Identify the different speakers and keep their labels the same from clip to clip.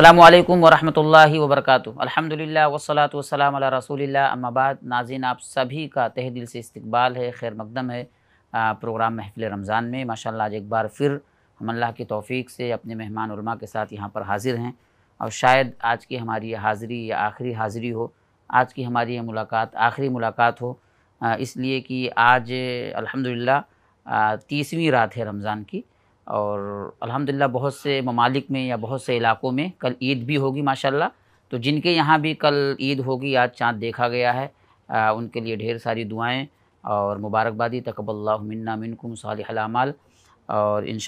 Speaker 1: अल्लाम वरहमल वबरक अलहमदिल्ला वसलात वसलम रसूलिल्ला अम्माबाद नाजिन आप सभी का तह दिल से इस्तबाल है खैर मकदम है प्रोग्राम महफिल रमज़ान में माशाल्लाह आज एक बार फिर हम अल्लाह की तौफीक से अपने मेहमान के साथ यहाँ पर हाज़िर हैं और शायद आज की हमारी हाज़िरी या आखिरी हाज़िरी हो आज की हमारी ये मुलाकात आखिरी मुलाकात हो इसलिए कि आज अल्हम्दुलिल्लाह तीसवीं रात है रमज़ान की और अल्हम्दुलिल्लाह बहुत से ममालिक में या बहुत से इलाकों में कल ईद भी होगी माशाल्लाह तो जिनके यहाँ भी कल ईद होगी आज चाँद देखा गया है आ, उनके लिए ढेर सारी दुआएँ और मुबारकबादी तकबल्ला मन्ना मिनकुम सालमाल और इन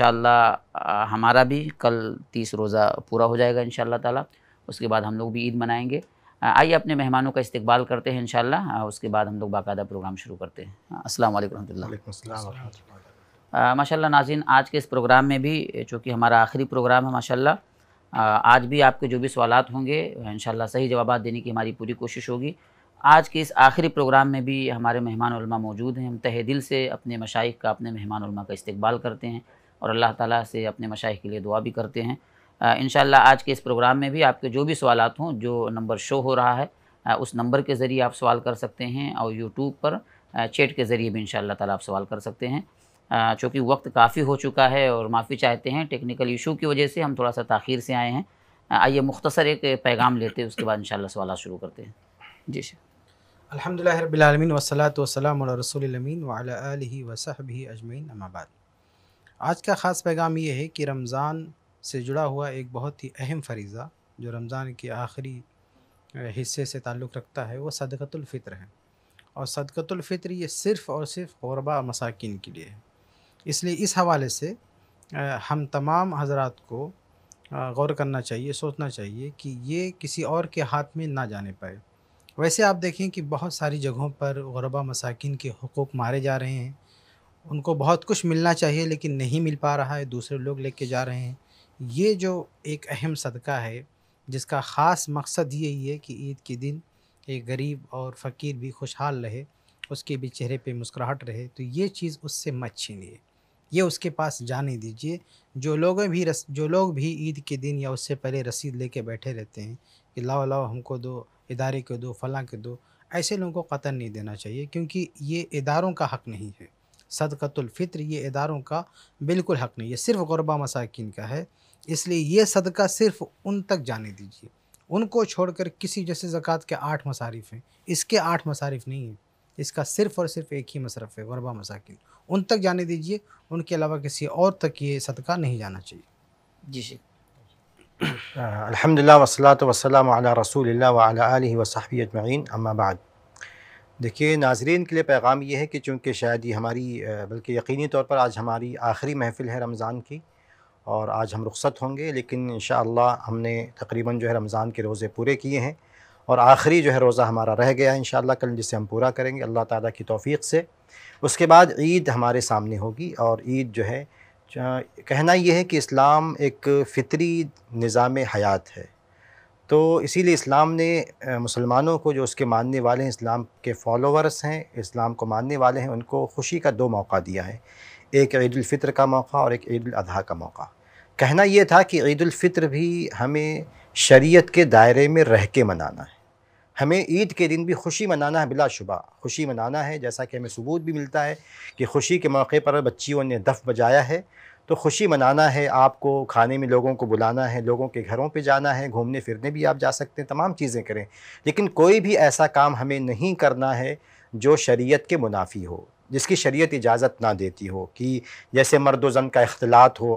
Speaker 1: हमारा भी कल तीस रोज़ा पूरा हो जाएगा इन ताला उसके बाद हम लोग भी ईद मनाएँगे आइए अपने मेहमानों का इस्तेबाल करते हैं इन उसके बाद हम लोग बाकायदा प्रोग्राम शुरू करते हैं असल वरम्ह माशाल्लाह नाजिन आज के इस प्रोग्राम में भी चूँकि हमारा आखिरी प्रोग्राम है माशाल्लाह आज भी आपके जो भी सवाल होंगे इन सही जवाब देने की हमारी पूरी कोशिश होगी आज के इस आखिरी प्रोग्राम में भी हमारे मेहमान मौजूद हैं हम तहे दिल से अपने मशाइ का अपने मेहमान का इस्तबाल करते हैं और अल्लाह ताला से अपने मशाइ के लिए दुआ भी करते हैं इन आज के इस प्रोग्राम में भी आपके जो भी सवाल हों जो नंबर शो हो रहा है उस नंबर के ज़रिए आप सवाल कर सकते हैं और यूट्यूब पर चैट के ज़रिए भी इन ताला आप सवाल कर सकते हैं चूँकि वक्त काफ़ी हो चुका है और माफ़ी चाहते हैं टेक्निकल इशू की वजह से हम थोड़ा सा ताखिर से आए हैं आइए मुख्तसर एक पैगाम लेते हैं उसके बाद इन सवाल शुरू करते हैं जी सर
Speaker 2: अलहमदिल्ला रबालमीन वसलात वसलम रसोलमीन वाली वसहबी अजमैन अमाबाद आज का ख़ास पैगाम ये है कि रमज़ान से जुड़ा हुआ एक बहुत ही अहम फरीज़ा जो रमज़ान के आखिरी हिस्से से ताल्लुक़ रखता है वह सदकतुल्फ़ित्र है और सदकतुल्फ़ित्र ये सिर्फ़ और सिर्फ गरबा मसाकिन के लिए है इसलिए इस हवाले से हम तमाम हजरात को गौर करना चाहिए सोचना चाहिए कि ये किसी और के हाथ में ना जाने पाए वैसे आप देखें कि बहुत सारी जगहों पर गरबा मसाकिन के हकूक़ मारे जा रहे हैं उनको बहुत कुछ मिलना चाहिए लेकिन नहीं मिल पा रहा है दूसरे लोग लेके जा रहे हैं ये जो एक अहम सदका है जिसका ख़ास मकसद यही है कि ईद के दिन एक गरीब और फ़कीर भी खुशहाल रहे उसके भी चेहरे पे मुस्कुराहट रहे तो ये चीज़ उससे मत छीनिए ये उसके पास जाने दीजिए जो लोग भी रस जो लोग भी ईद के दिन या उससे पहले रसीद लेके बैठे रहते हैं कि लाओ लाओ हमको दो इदारे के दो फलां के दो ऐसे लोगों को कतल नहीं देना चाहिए क्योंकि ये इदारों का हक़ नहीं है सदकतुल्फ़ित्र ये इदारों का बिल्कुल हक़ नहीं है सिर्फ गुरबा मसाकिन का है इसलिए ये सदका सिर्फ उन तक जाने दीजिए उनको छोड़कर किसी जैसे ज़क़़त के आठ मसारिफ हैं इसके आठ मसारिफ नहीं हैं इसका सिर्फ और सिर्फ एक ही मशरफ़ है गरबा मसाकिन उन तक जाने दीजिए उनके अलावा किसी और तक ये सदका नहीं जाना चाहिए जी जी
Speaker 3: अलहमदिल्ला वसलात वसलम अला रसूल वाली अजमैन अम्माबाद देखिए नाजरन के लिए पैगाम ये है कि चूँकि शायद ये हमारी बल्कि यकीनी तौर पर आज हमारी आखिरी महफ़िल है रमज़ान की और आज हम रुखसत होंगे लेकिन इन हमने तकरीबन जो है रमज़ान के रोज़े पूरे किए हैं और आखिरी जो है रोज़ा हमारा रह गया इन कल जिसे हम पूरा करेंगे अल्लाह ताली की तोफ़ी से उसके बाद ईद हमारे सामने होगी और ईद जो है कहना यह है कि इस्लाम एक फ़ितरी निज़ाम हयात है तो इसीलिए इस्लाम ने मुसलमानों को जो उसके मानने वाले हैं इस्लाम के फॉलोवर्स हैं इस्लाम को मानने वाले हैं उनको खुशी का दो मौका दिया है एक ईदालफ़ितर का मौका और एक ईदाजी का मौका कहना यह था कि ईदालफ़ितर भी हमें शरीयत के दायरे में रह के मनाना है हमें ईद के दिन भी खुशी मनाना है बिलाशुबा खुशी मनाना है जैसा कि हमें सबूत भी मिलता है कि खुशी के मौके पर बच्चियों ने दफ बजाया है तो खुशी मनाना है आपको खाने में लोगों को बुलाना है लोगों के घरों पे जाना है घूमने फिरने भी आप जा सकते हैं तमाम चीज़ें करें लेकिन कोई भी ऐसा काम हमें नहीं करना है जो शरीयत के मुनाफी हो जिसकी शरीयत इजाज़त ना देती हो कि जैसे मर्द व जन का अख्तिलात हो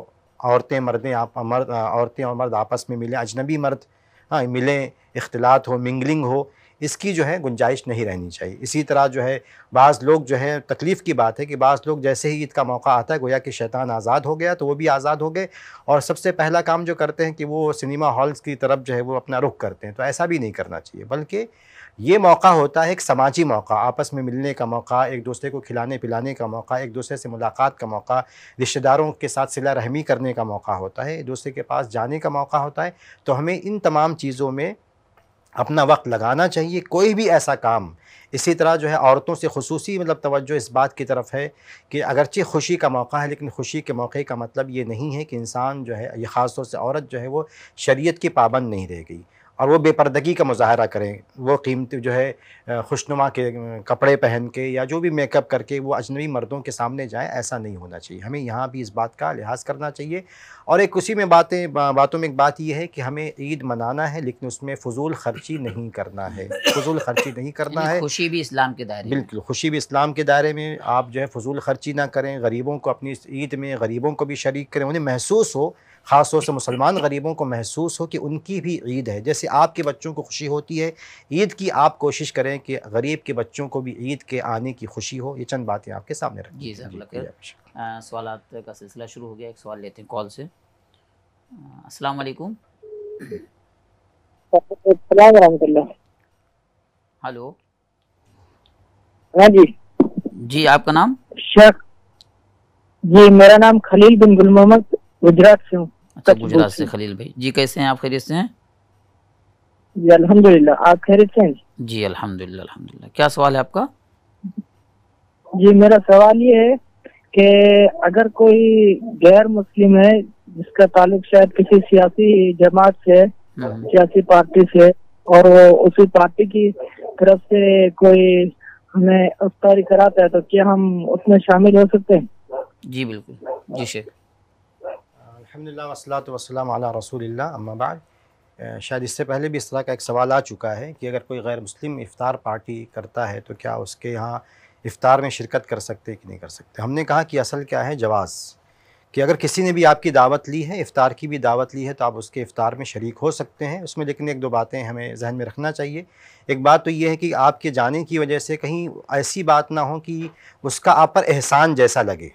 Speaker 3: औरतें मर्दें आप मर्द औरतें और मर्द आपस में मिलें अजनबी मर्द हाँ मिलें इख्तलात हो मिंगलिंग हो इसकी जो है गुंजाइश नहीं रहनी चाहिए इसी तरह जो है बाज़ लोग जो है तकलीफ़ की बात है कि बाज़ लोग जैसे ही ईद का मौका आता है गोया कि शैतान आज़ाद हो गया तो वो भी आज़ाद हो गए और सबसे पहला काम जो करते हैं कि वो सिनेमा हॉल्स की तरफ जो है वो अपना रुख करते हैं तो ऐसा भी नहीं करना चाहिए बल्कि ये मौका होता है एक समाजी मौका आपस में मिलने का मौका एक दूसरे को खिलाने पिलाने का मौका एक दूसरे से मुलाकात का मौका रिश्तेदारों के साथ सिला रहमी करने का मौका होता है एक दूसरे के पास जाने का मौका होता है तो हमें इन तमाम चीज़ों में अपना वक्त लगाना चाहिए कोई भी ऐसा काम इसी तरह जो है औरतों से खसूसी मतलब तवज्जो इस बात की तरफ है कि अगरचे खुशी का मौका है लेकिन खुशी के मौके का मतलब ये नहीं है कि इंसान जो है ये ख़ास तौर से औरत जो है वो शरीयत की पाबंद नहीं रह गई और वो बेपर्दगी का मुजाहरा करें वो कीमती जो है खुशनुमा के कपड़े पहन के या जो भी मेकअप करके वो अजनबी मर्दों के सामने जाएँ ऐसा नहीं होना चाहिए हमें यहाँ भी इस बात का लिहाज करना चाहिए और एक उसी में बातें बा, बातों में एक बात यह है कि हमें ईद मनाना है लेकिन उसमें फजूल खर्ची नहीं करना है फजूल खर्ची नहीं करना है
Speaker 1: खुशी भी इस्लाम के दायरे
Speaker 3: बिल्कुल खुशी भी इस्लाम के दायरे में आप जो है फजूल खर्ची ना करें गरीबों को अपनी ईद में गरीबों को भी शरीक करें उन्हें महसूस हो ख़ास तौर से मुसलमान गरीबों को महसूस हो कि उनकी भी ईद है जैसे आपके बच्चों को खुशी होती है ईद की आप कोशिश करें कि गरीब के बच्चों को भी ईद के आने की खुशी हो ये चंद बातें आपके सामने रखें जी सर
Speaker 1: सवाल का सिलसिला शुरू हो गया एक सवाल लेते हैं कॉल से अस्सलाम वालेकुम हेलो हाँ जी जी आपका नाम शेख
Speaker 4: जी मेरा नाम खलील बिन गुल मोहम्मद गुजरात से हूँ
Speaker 1: अच्छा तो गुजरात से खलील भाई जी कैसे हैं आप खैरियत से हैं
Speaker 4: जी अल्हम्दुलिल्लाह आप खैरियत से हैं
Speaker 1: जी अल्हम्दुलिल्लाह अल्हम्दुलिल्लाह क्या सवाल है आपका
Speaker 4: जी मेरा सवाल ये है कि अगर कोई गैर मुस्लिम है जिसका ताल्लुक शायद किसी सियासी जमात से हम्म, हम्म। सियासी पार्टी से और वो उसी पार्टी की तरफ से कोई हमें अफ्तारी कराता है तो क्या हम उसमें शामिल हो सकते हैं
Speaker 3: जी बिल्कुल जी शेख अल्हम्दुलिल्लाह वसलात वसलाम अला रसूलिल्लाह अम्मा बाद शायद इससे पहले भी इस तरह का एक सवाल आ चुका है कि अगर कोई गैर मुस्लिम इफ़ार पार्टी करता है तो क्या उसके यहाँ इफ़ार में शिरकत कर सकते कि नहीं कर सकते हमने कहा कि असल क्या है जवाज़ कि अगर किसी ने भी आपकी दावत ली है इफ़ार की भी दावत ली है तो आप उसके इफ़ार में शरीक हो सकते हैं उसमें लेकिन एक दो बातें हमें जहन में रखना चाहिए एक बात तो ये है कि आपके जाने की वजह से कहीं ऐसी बात ना हो कि उसका आप पर एहसान जैसा लगे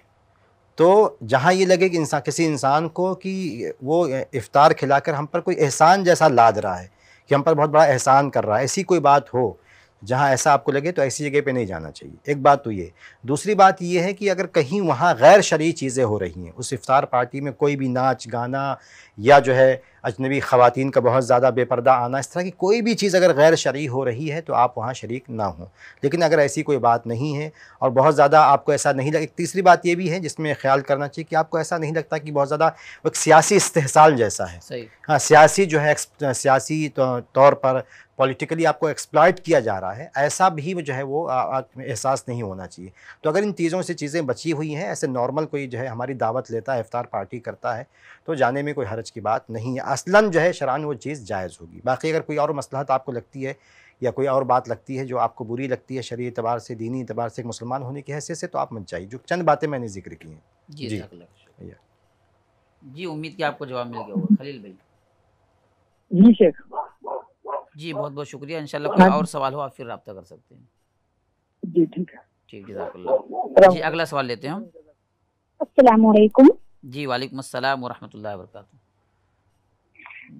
Speaker 3: तो जहाँ ये लगे कि इंसान किसी इंसान को कि वो इफ़ार खिलाकर हम पर कोई एहसान जैसा लाद रहा है कि हम पर बहुत बड़ा एहसान कर रहा है ऐसी कोई बात हो जहाँ ऐसा आपको लगे तो ऐसी जगह पे नहीं जाना चाहिए एक बात तो ये दूसरी बात ये है कि अगर कहीं वहाँ गैर शरी चीज़ें हो रही हैं उस इफ़ार पार्टी में कोई भी नाच गाना या जो है अजनबी ख़वान का बहुत ज़्यादा बेपर्दा आना इस तरह की कोई भी चीज़ अगर गैर शर्य हो रही है तो आप वहाँ शरीक ना हों लेकिन अगर ऐसी कोई बात नहीं है और बहुत ज़्यादा आपको ऐसा नहीं लगे तीसरी बात यह भी है जिसमें ख्याल करना चाहिए कि आपको ऐसा नहीं लगता कि बहुत ज़्यादा एक सियासी इस्तेसाल जैसा है हाँ सियासी जो है सियासी तो, तौर पर पॉलिटिकली आपको एक्सप्लॉयट किया जा रहा है ऐसा भी जो है वो एहसास नहीं होना चाहिए तो अगर इन चीज़ों से चीज़ें बची हुई हैं ऐसे नॉर्मल कोई जो है हमारी दावत लेता है इफ्तार पार्टी करता है तो जाने में कोई हरज की बात नहीं है असलन जो है शरान वो चीज़ जायज़ होगी बाकी अगर कोई और मसलहत आपको लगती है या कोई और बात लगती है जो आपको बुरी लगती है शरीर अतबार से दीनी अतबार से एक मुसलमान होने की हैसियत से तो आप मन जाइए जो चंद बातें मैंने जिक्र की हैं
Speaker 1: जी जी, उम्मीद की आपको जवाब मिल गया होगा खलील भाई जी शेख जी बहुत बहुत शुक्रिया इंशाल्लाह हाँ कोई और सवाल हो आप फिर रब्ता कर सकते हैं जी ठीक है ठीक जजाकल्ला जी अगला सवाल लेते हैं हम जी वालेकुम अस्सलाम व बरकातहू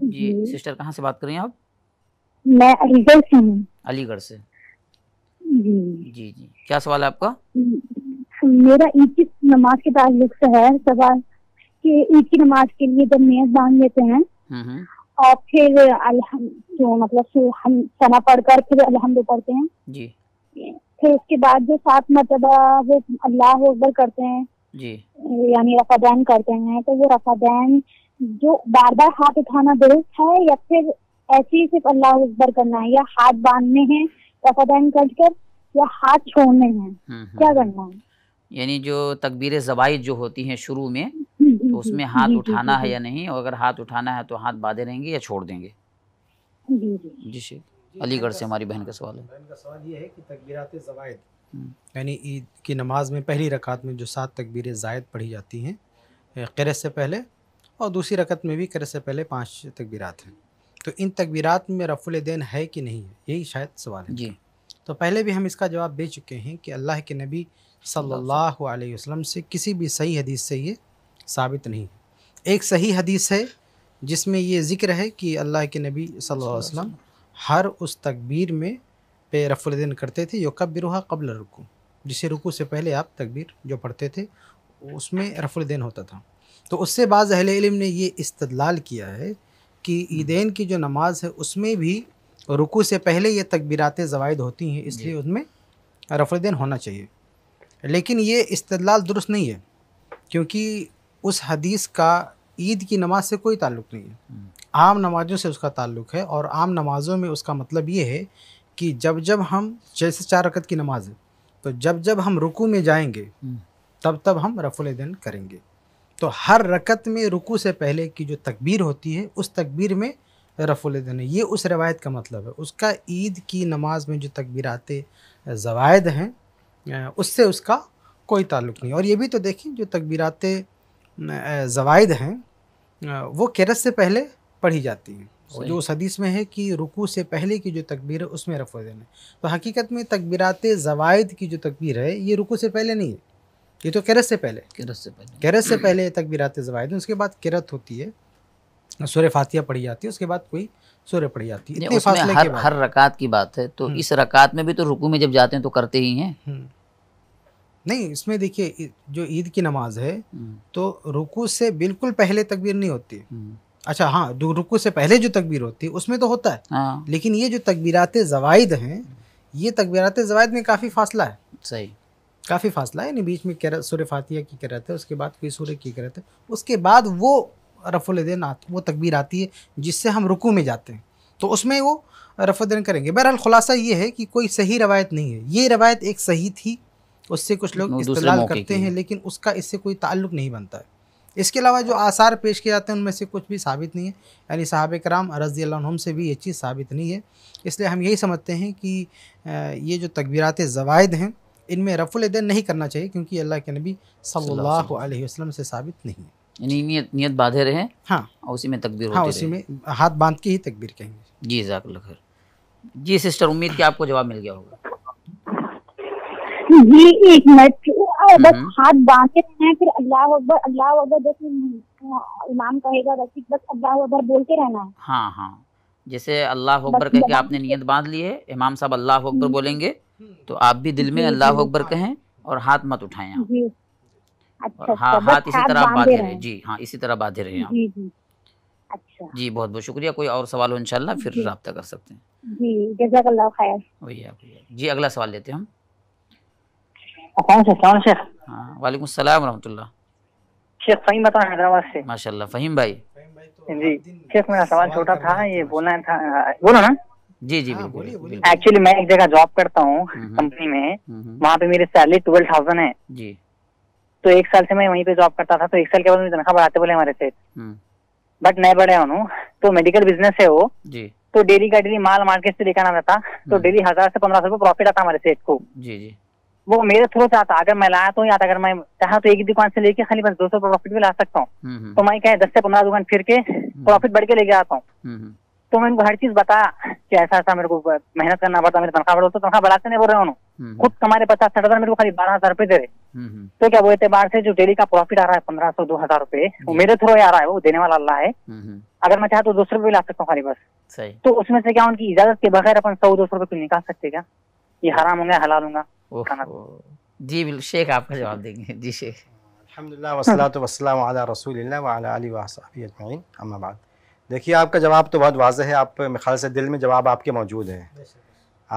Speaker 1: जी सिस्टर कहाँ से बात कर रही हैं आप
Speaker 5: मैं अलीगढ़ से हूँ अलीगढ़ से जी
Speaker 1: जी क्या सवाल है आपका
Speaker 5: मेरा ईद की नमाज के ताल्लुक से है सवाल कि ईद की नमाज के लिए जब नियत बांध लेते हैं हम्म, हम्म। और फिर जो मतलब हम सना पढ़कर फिर अलहमद पढ़ते हैं जी फिर उसके बाद जो सात मरतबा वो अल्लाह अकबर करते हैं जी यानी रफादैन करते हैं तो वो रफादैन जो बार बार हाथ उठाना दुरुस्त है या फिर ऐसे ही सिर्फ अल्लाह अकबर करना है या हाथ बांधने हैं वफादान कट कर या हाथ छोड़ने हैं हम्म, क्या हम्म, करना है हम्म।
Speaker 1: यानी जो तकबीर जवाइ जो होती है शुरू में तो उसमें हाथ उठाना है या नहीं और अगर हाथ उठाना है तो हाथ बांधे रहेंगे या छोड़ देंगे
Speaker 2: जी
Speaker 1: जी अलीगढ़ से हमारी बहन का सवाल है
Speaker 2: बहन का सवाल ये है कि तकबीरात जवायद यानी ईद की नमाज में पहली रकात में जो सात तकबीरें जायद पढ़ी जाती हैं क़िरत से पहले और दूसरी रकत में भी करे से पहले पाँच तकबीरात हैं तो इन तकबीरात में रफुल देन है कि नहीं है यही शायद सवाल है जी तो पहले भी हम इसका जवाब दे चुके हैं कि अल्लाह के नबी सल्लल्लाहु अलैहि वसल्लम से किसी भी सही हदीस से ये साबित नहीं है एक सही हदीस है जिसमें ये ज़िक्र है कि अल्लाह के नबी सल्लल्लाहु अलैहि वसल्लम हर उस तकबीर में पे दिन करते थे योकबिरहा कबल रुकू जिसे रुकू से पहले आप तकबीर जो पढ़ते थे उसमें दिन होता था तो उससे बाद अहल इलम ने ये इस्तलाल किया है कि हम्म। ईदेन की जो नमाज है उसमें भी रुकू से पहले ये तकबीरात ज़वायद होती हैं इसलिए उसमें रफलदैन होना चाहिए लेकिन ये इस्तलाल दुरुस्त नहीं है क्योंकि उस हदीस का ईद की नमाज से कोई ताल्लुक़ नहीं है हम्म। आम नमाज़ों से उसका ताल्लुक़ है और आम नमाज़ों में उसका मतलब ये है कि जब जब हम जैसे चार रकत की नमाज है तो जब जब हम रुकू में जाएंगे हम्म। तब तब हम रफुल दिन करेंगे तो हर रकत में रुकू से पहले की जो तकबीर होती है उस तकबीर में रफुल देने ये उस रवायत का मतलब है उसका ईद की नमाज में जो तकबीरात ज़वायद हैं उससे उसका कोई ताल्लुक नहीं और ये भी तो देखें जो तकबीरात ज़वायद हैं वो केरस से पहले पढ़ी जाती हैं जो उस हदीस में है कि रुकू से पहले की जो तकबीर है उसमें रफो देना तो हकीकत में तकबीरात ज़वायद की जो तकबीर है ये रुकू से पहले नहीं है ये तो किरत से पहले किरत से पहले किरत से पहले तकबीरात जवायद उसके बाद किरत होती है सूर्य फातिया पढ़ी जाती है उसके
Speaker 1: बाद कोई सूर्य पढ़ी जाती है उसमें हर हर रकात की बात है तो हम्म। इस रकात में भी तो रुकू में जब जाते हैं तो करते ही हैं
Speaker 2: हम्म। नहीं इसमें देखिए जो ईद की नमाज है हम्म। तो रुकू से बिल्कुल पहले तकबीर नहीं होती अच्छा हाँ रुकू से पहले जो तकबीर होती है उसमें तो होता है हाँ। लेकिन ये जो तकबीरात जवाद हैं ये तकबीरात जवाद में काफ़ी फासला है सही काफ़ी फासला है यानी बीच में कर सूर्य फातिया की करत है उसके बाद कोई सूर्य की करत है उसके बाद वो रफुलदीन आती वो तकबीर आती है जिससे हम रुकू में जाते हैं तो उसमें वो रफुलदीन करेंगे बहरहाल खुलासा ये है कि कोई सही रवायत नहीं है ये रवायत एक सही थी उससे कुछ लोग इस्तेमाल करते हैं लेकिन उसका इससे कोई ताल्लुक नहीं बनता है इसके अलावा जो आसार पेश किए जाते हैं उनमें से कुछ भी साबित नहीं है यानी साहब कराम रज़ी से भी ये चीज़ साबित नहीं है इसलिए हम यही समझते हैं कि ये जो तकबीरत ज़वायद हैं इनमें रफुल रफ़ुलदैन नहीं करना चाहिए क्योंकि अल्लाह के नबी सल्लल्लाहु अलैहि
Speaker 1: वसल्लम से साबित नहीं है यानी नियत नियत बांधे रहे हाँ और उसी में तकबीर हाँ उसी में हाथ बांध के ही तकबीर कहेंगे जी जजाकल्ला खैर जी सिस्टर उम्मीद कि आपको जवाब मिल गया होगा
Speaker 5: जी एक मिनट बस हम्म। हाथ बांधे रहना है फिर अल्लाह अकबर अल्लाह अकबर जैसे इमाम कहेगा वैसे बस अल्लाह अकबर बोलते रहना है
Speaker 1: हाँ हाँ जैसे अल्लाह अकबर कह के आपने नियत बांध ली है इमाम साहब अल्लाह अकबर बोलेंगे हम्म। तो आप भी दिल में अल्लाह अकबर कहें और हाथ मत उठाए आप
Speaker 5: अच्छा, हाँ अच्छा, हाथ इसी तरह बांधे रहे
Speaker 1: जी हाँ इसी तरह बांधे रहे आप अच्छा जी बहुत बहुत शुक्रिया कोई और सवाल हो इंशाल्लाह फिर रब्ता कर सकते हैं
Speaker 5: जी खैर
Speaker 1: जी अगला सवाल लेते हैं हम हाँ, वालेकुम सलाम रहमतुल्लाह
Speaker 6: शेख फहीम बता हैदराबाद से
Speaker 1: माशाल्लाह फहीम
Speaker 6: भाई जी शेख मेरा सवाल छोटा था ये बोलना था बोलो ना
Speaker 1: जी जी बिल्कुल एक्चुअली मैं एक
Speaker 6: जगह जॉब करता हूँ कंपनी में वहाँ पे मेरी सैलरी ट्वेल्व थाउजेंड है जी तो एक साल से मैं वहीं पे जॉब करता था तो एक साल के बाद मेरी तनख्वाह बढ़ाते बोले हमारे से बट नए बड़े हूँ तो मेडिकल बिजनेस है वो जी तो डेली का डेली माल मार्केट से लेकर आना रहता तो डेली हम्म। हजार से पंद्रह सौ रुपये प्रॉफिट आता हमारे सेट को जी जी वो मेरे थ्रू से आता अगर मैं लाया तो या तो अगर मैं चाहा तो एक ही दुकान से लेके खाली बस दो सौ प्रॉफिट भी ला सकता हूँ हम्म, हम्म। तो मैं क्या दस से पंद्रह दुकान फिर के प्रॉफिट हम्म। बढ़ के लेके आता हूँ तो मैं उनको हर चीज बताया कि ऐसा ऐसा मेरे को मेहनत करना पड़ता मेरी तनखा बढ़ो तो तनख्वाह बढ़ाते नहीं बोल रहे उन्होंने खुद कमाने पचास साठ हजार मेरे को खाली बारह हजार रुपए दे रहे तो क्या वो एतबार से जो डेली का प्रॉफिट आ रहा है पंद्रह सौ दो हजार रुपए वो मेरे थ्रू आ रहा है वो देने वाला अल्लाह है अगर मैं चाहता तो दो सौ रुपये ला सकता हूँ खाली बस तो उसमें से क्या उनकी इजाजत के बगैर अपन सौ दो सौ रुपये निकाल सकते क्या ये हराम होंगे हलाल
Speaker 3: होंगे जी बिल्कुल शेख आपका जवाब देंगे जी शेख अलहमदिल्ला वसलात वसलम देखिए आपका जवाब तो बहुत वाज है आप मेरे ख्याल से दिल में जवाब आपके मौजूद है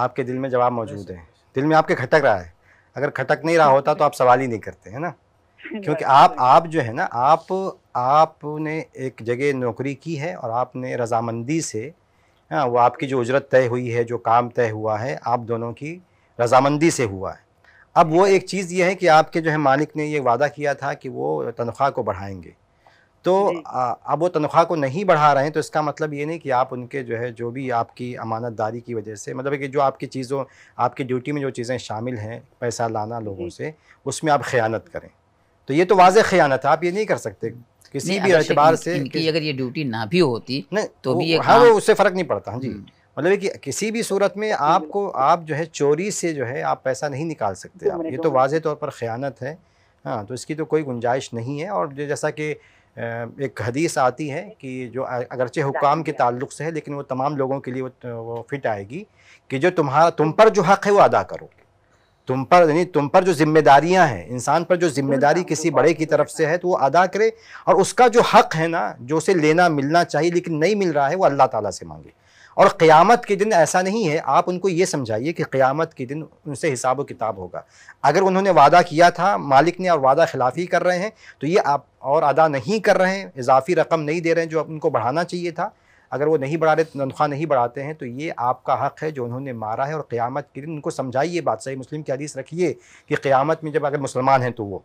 Speaker 3: आपके दिल में जवाब मौजूद है दिल में आपके खटक रहा है अगर खटक नहीं रहा होता तो आप सवाल ही नहीं करते है ना क्योंकि आप आप जो है ना आप आपने एक जगह नौकरी की है और आपने रजामंदी से हाँ वो आपकी जो उजरत तय हुई है जो काम तय हुआ है आप दोनों की रजामंदी से हुआ है अब वो एक चीज़ ये है कि आपके जो है मालिक ने ये वादा किया था कि वो तनख्वाह को बढ़ाएंगे तो अब वो तनख्वाह को नहीं बढ़ा रहे हैं तो इसका मतलब ये नहीं कि आप उनके जो है जो भी आपकी अमानतदारी की वजह से मतलब कि जो आपकी चीज़ों आपकी ड्यूटी में जो चीज़ें शामिल हैं पैसा लाना लोगों से उसमें आप ख़यानत करें तो ये तो वाज ख़यानत है आप ये नहीं कर सकते किसी भी अतबार से इनकी
Speaker 1: अगर ये ड्यूटी ना भी होती तो भी ये हाँ वो हाँ। उससे
Speaker 3: फ़र्क नहीं पड़ता हाँ जी हम्म। मतलब कि किसी भी सूरत में हम्म। आपको आप जो है चोरी से जो है आप पैसा नहीं निकाल सकते आप ये तो वाज तौर पर ख़यानत है हाँ तो इसकी तो कोई गुंजाइश नहीं है और जैसा कि एक हदीस आती है कि जो अगरचे हुकाम के ताल्लुक से है लेकिन वो तमाम लोगों के लिए वो फिट आएगी कि जो तुम्हारा तुम पर जो हक़ है वो अदा करो तुम पर यानी तुम पर जो जिम्मेदारियां हैं इंसान पर जो जिम्मेदारी किसी बड़े की तो तरफ से है तो वो अदा करे और उसका जो हक है ना जो उसे लेना मिलना चाहिए लेकिन नहीं मिल रहा है वो अल्लाह ताला से मांगे और क़यामत के दिन ऐसा नहीं है आप उनको ये समझाइए कि क़यामत के दिन उनसे हिसाब किताब होगा अगर उन्होंने वादा किया था मालिक ने और वादा खिलाफी कर रहे हैं तो ये आप और अदा नहीं कर रहे हैं इजाफी रकम नहीं दे रहे हैं जो उनको बढ़ाना चाहिए था अगर वो नहीं बढ़ा रहे तनख्वाह नहीं बढ़ाते हैं तो ये आपका हक़ है जो उन्होंने मारा है और क़्यामत के दिन उनको समझाइए बात सही मुस्लिम की हदीस रखिए कि क़्यामत में जब अगर मुसलमान हैं तो वो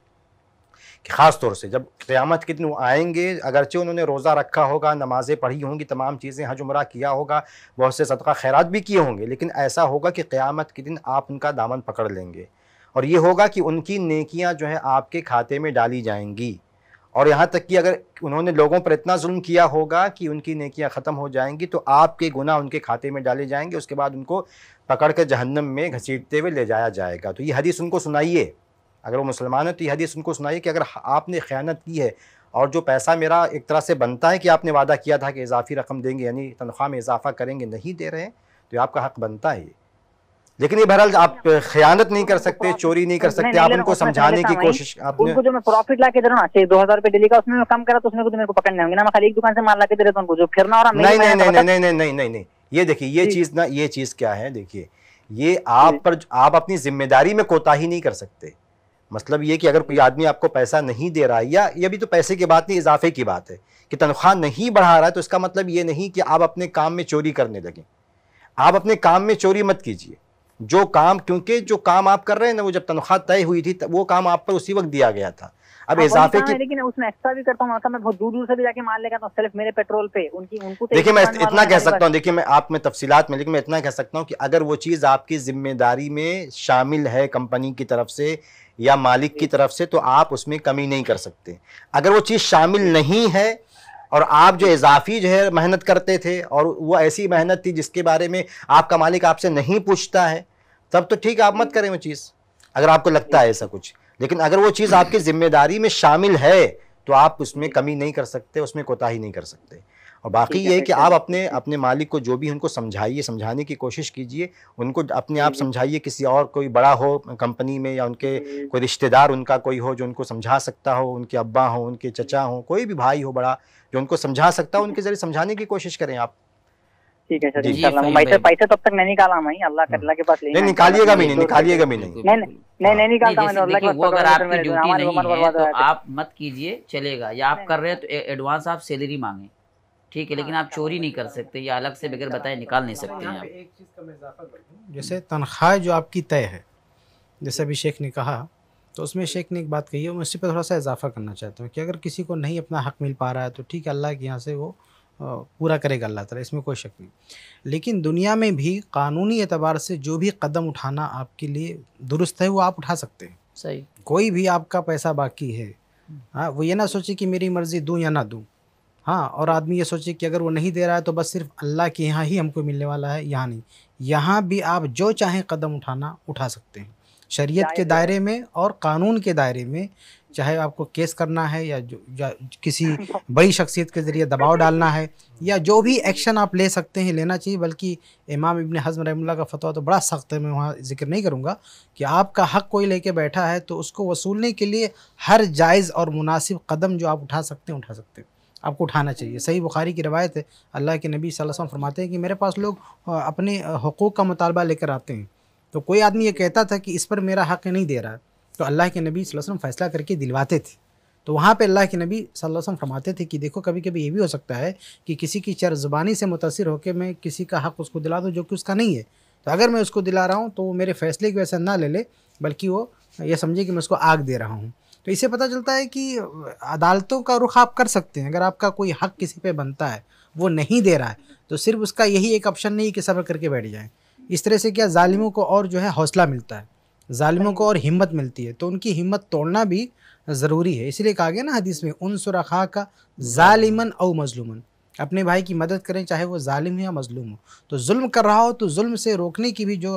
Speaker 3: कि ख़ास तौर से जब क़्यामत के दिन वो आएंगे अगरचे उन्होंने रोज़ा रखा होगा नमाज़ें पढ़ी होंगी तमाम चीज़ें हज उमरा किया होगा बहुत से सदका खैरात भी किए होंगे लेकिन ऐसा होगा कि क़्यामत के दिन आप उनका दामन पकड़ लेंगे और ये होगा कि उनकी नेकियां जो है आपके खाते में डाली जाएंगी और यहाँ तक कि अगर उन्होंने लोगों पर इतना जुल्म किया होगा कि उनकी नेकियाँ ख़त्म हो जाएंगी तो आपके गुना उनके खाते में डाले जाएंगे उसके बाद उनको पकड़ कर जहन्नम में घसीटते हुए ले जाया जाएगा तो ये हदीस उनको सुनाइए अगर वो मुसलमान है तो ये हदीस उनको सुनाइए कि अगर आपने ख़यानत की है और जो पैसा मेरा एक तरह से बनता है कि आपने वादा किया था कि इजाफी रकम देंगे यानी तनख्वाह में इजाफा करेंगे नहीं दे रहे हैं तो आपका हक बनता है ये लेकिन ये बहरहाल आप खयानत नहीं कर सकते चोरी नहीं कर सकते आप उनको समझाने की कोशिश उनको जो
Speaker 6: मैं प्रॉफिट ला के दे रहा हूँ दो हजार रुपए डेली का उसमें कम करा तो उसमें मेरे को पकड़ने होंगे ना मैं खाली एक दुकान से माल ला के दे रहा हूँ जो फिरना नहीं नहीं नहीं
Speaker 3: नहीं नहीं नहीं नहीं ये देखिए ये चीज ना ये चीज क्या है देखिए ये आप पर आप अपनी जिम्मेदारी में कोताही नहीं कर सकते मतलब ये कि अगर कोई आदमी आपको पैसा नहीं दे रहा है या ये भी तो पैसे की बात नहीं इजाफे की बात है कि तनख्वाह नहीं बढ़ा रहा है तो इसका मतलब ये नहीं कि आप अपने काम में चोरी करने लगें आप अपने काम में चोरी मत कीजिए जो काम क्योंकि जो काम आप कर रहे हैं ना वो जब तनख्वाह तय हुई थी वो काम आप पर उसी वक्त दिया गया था अब हाँ, इजाफे हाँ, की
Speaker 6: लेकिन उसमें एक्स्ट्रा भी करता हूँ मतलब मैं बहुत दूर दूर से भी जाके माल लेकर सिर्फ मेरे पेट्रोल पे उनकी उनको तो देखिए मैं इतना कह सकता हूँ
Speaker 3: देखिए मैं आप में तफसीत में लेकिन मैं इतना कह सकता हूँ कि अगर वो चीज़ आपकी जिम्मेदारी में शामिल है कंपनी की तरफ से या मालिक की तरफ से तो आप उसमें कमी नहीं कर सकते अगर वो चीज़ शामिल नहीं है और आप जो इजाफी जो है मेहनत करते थे और वो ऐसी मेहनत थी जिसके बारे में आपका मालिक आपसे नहीं पूछता है तब तो ठीक है आप मत करें वो चीज़ अगर आपको लगता है ऐसा कुछ लेकिन अगर वो चीज़ आपकी जिम्मेदारी में शामिल है तो आप उसमें कमी नहीं कर सकते उसमें कोताही नहीं कर सकते और बाकी ये है कि आप अपने अपने मालिक को जो भी उनको समझाइए समझाने की कोशिश कीजिए उनको अपने आप समझाइए किसी और कोई बड़ा हो कंपनी में या उनके कोई रिश्तेदार उनका कोई हो जो उनको समझा सकता हो उनके अब्बा हो उनके चचा हो कोई भी भाई हो बड़ा जो उनको समझा सकता हो उनके ज़रिए समझाने की कोशिश करें आप ठीक है सर पैसे
Speaker 6: पैसे तब तक नहीं निकाला मैं अल्लाह कर हाँ। अल्लाह के पास नहीं निकालिएगा भी नहीं निकालिएगा भी नहीं नहीं नहीं निकालता मैंने अल्लाह अगर आपकी ड्यूटी नहीं है तो
Speaker 1: आप मत कीजिए चलेगा या आप कर रहे हैं तो एडवांस आप सैलरी मांगे ठीक है लेकिन हाँ, आप चोरी नहीं कर सकते या अलग से बगैर बताए निकाल नहीं सकते हैं आप
Speaker 2: जैसे तनख्वाह जो आपकी तय है जैसे अभी शेख ने कहा तो उसमें शेख ने एक बात कही है मैं इसी पर थोड़ा सा इजाफा करना चाहता हूँ कि अगर किसी को नहीं अपना हक मिल पा रहा है तो ठीक है अल्लाह के यहाँ से वो पूरा करेगा अल्लाह ताला इसमें कोई शक नहीं लेकिन दुनिया में भी कानूनी एतबार से जो भी कदम उठाना आपके लिए दुरुस्त है वो आप उठा सकते हैं सही कोई भी आपका पैसा बाकी है हाँ वो ये ना सोचे कि मेरी मर्ज़ी दूँ या ना दूँ हाँ और आदमी ये सोचे कि अगर वो नहीं दे रहा है तो बस सिर्फ अल्लाह के यहाँ ही हमको मिलने वाला है यहाँ नहीं यहाँ भी आप जो चाहें कदम उठाना उठा सकते हैं शरीयत के दायरे में और कानून के दायरे में चाहे आपको केस करना है या जो या किसी बड़ी शख्सियत के ज़रिए दबाव डालना है या जो भी एक्शन आप ले सकते हैं लेना चाहिए बल्कि इमाम इबन हज़म रहमुल्ला का फतवा तो बड़ा सख्त है मैं वहाँ जिक्र नहीं करूँगा कि आपका हक कोई लेके बैठा है तो उसको वसूलने के लिए हर जायज़ और मुनासिब कदम जो आप उठा सकते हैं उठा सकते हैं आपको उठाना चाहिए सही बुखारी की रवायत है अल्लाह के नबी वसल्लम फरमाते हैं कि मेरे पास लोग अपने हकूक़ का मुतालबा लेकर आते हैं तो कोई आदमी ये कहता था कि इस पर मेरा हक नहीं दे रहा है तो अल्लाह के नबी वसल्लम फ़ैसला करके दिलवाते थे तो वहाँ पे अल्लाह के नबी वसल्लम फरमाते थे कि देखो कभी कभी ये भी हो सकता है कि किसी की चर ज़ुबानी से मुतासर होकर मैं किसी का हक़ उसको दिला दूँ जो कि उसका नहीं है तो अगर मैं उसको दिला रहा हूँ तो वो मेरे फ़ैसले की वजह से ना ले ले बल्कि वो ये समझे कि मैं उसको आग दे रहा हूँ तो इससे पता चलता है कि अदालतों का रुख आप कर सकते हैं अगर आपका कोई हक़ किसी पे बनता है वो नहीं दे रहा है तो सिर्फ उसका यही एक ऑप्शन नहीं कि सब्र करके बैठ जाएं इस तरह से क्या ालिमों को और जो है हौसला मिलता है ालिमों को और हिम्मत मिलती है तो उनकी हिम्मत तोड़ना भी ज़रूरी है इसलिए कहा गया ना हदीस में उन सुरखा का ालिमन और मजलूमन अपने भाई की मदद करें चाहे वो ालिम हो या मजलूम हो तो जुल्म कर रहा हो तो जुल्म से रोकने की भी जो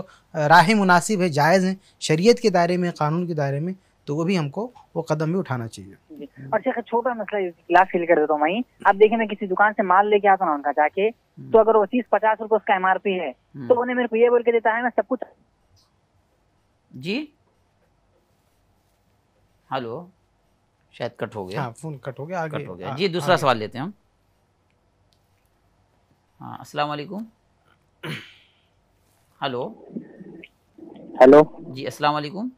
Speaker 2: राह मुनासिब है जायज़ हैं शरीयत के दायरे में कानून के दायरे में तो वो भी हमको वो कदम भी उठाना
Speaker 6: चाहिए और शेख छोटा मसला क्लास फिल कर देता हूँ वहीं हम्म। आप देखें मैं किसी दुकान से माल लेके आता हूँ उनका जाके तो हम्म। अगर वो चीज पचास रुपए उसका एम है हम्म। तो उन्हें मेरे को ये बोल के देता है मैं सब कुछ
Speaker 1: जी हेलो शायद कट हो गया हाँ, फोन कट हो गया आगे कट हो गया आ, जी दूसरा सवाल लेते हैं हम हाँ अस्सलाम वालेकुम हेलो हेलो जी अस्सलाम वालेकुम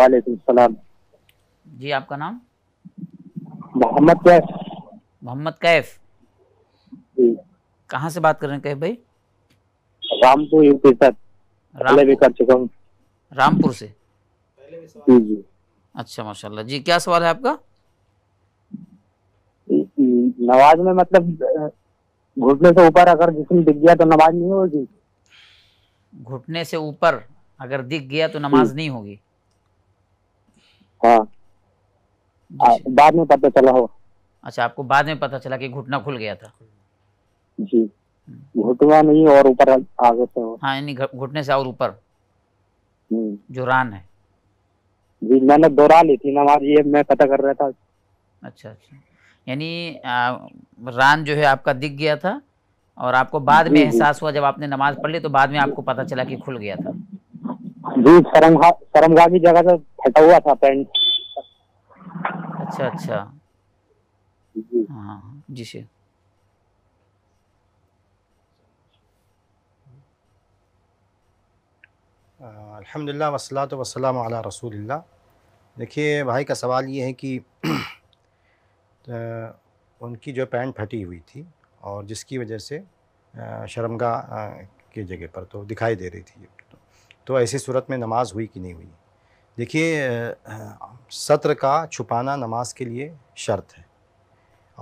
Speaker 4: वालेकुम सलाम
Speaker 1: जी आपका नाम
Speaker 4: मोहम्मद कैफ
Speaker 1: मोहम्मद कैफ कहाँ से बात कर रहे हैं कैफ भाई रामपुर यूपी सर राम कर चुका हूँ रामपुर से अच्छा माशाल्लाह जी क्या सवाल है आपका नमाज में मतलब घुटने से
Speaker 4: ऊपर अगर जिसम दिख गया तो नमाज नहीं होगी
Speaker 1: घुटने से ऊपर अगर दिख गया तो नमाज नहीं होगी हाँ।, हाँ
Speaker 4: बाद में पता चला हो
Speaker 1: अच्छा आपको बाद में पता चला कि घुटना खुल गया था
Speaker 4: जी घुटना नहीं और ऊपर
Speaker 1: आगे से हो हाँ यानी घुटने से और ऊपर हम्म। जो रान है
Speaker 4: जी मैंने दोहरा ली थी नमाज ये मैं पता कर रहा था
Speaker 1: अच्छा अच्छा यानी रान जो है आपका दिख गया था और आपको बाद में एहसास हुआ जब आपने नमाज पढ़ ली तो बाद में आपको पता चला कि खुल गया था
Speaker 4: जी शर्मगा शर्मगा की जगह से तो फटा हुआ था पैंट
Speaker 1: अच्छा अच्छा हाँ, हाँ जी सर
Speaker 3: अल्हम्दुलिल्लाह वसलात वसलाम अला रसूलिल्लाह देखिए भाई का सवाल ये है कि उनकी जो पैंट फटी हुई थी और जिसकी वजह से शर्मगा की जगह पर तो दिखाई दे रही थी तो ऐसी सूरत में नमाज़ हुई कि नहीं हुई देखिए सत्र का छुपाना नमाज के लिए शर्त है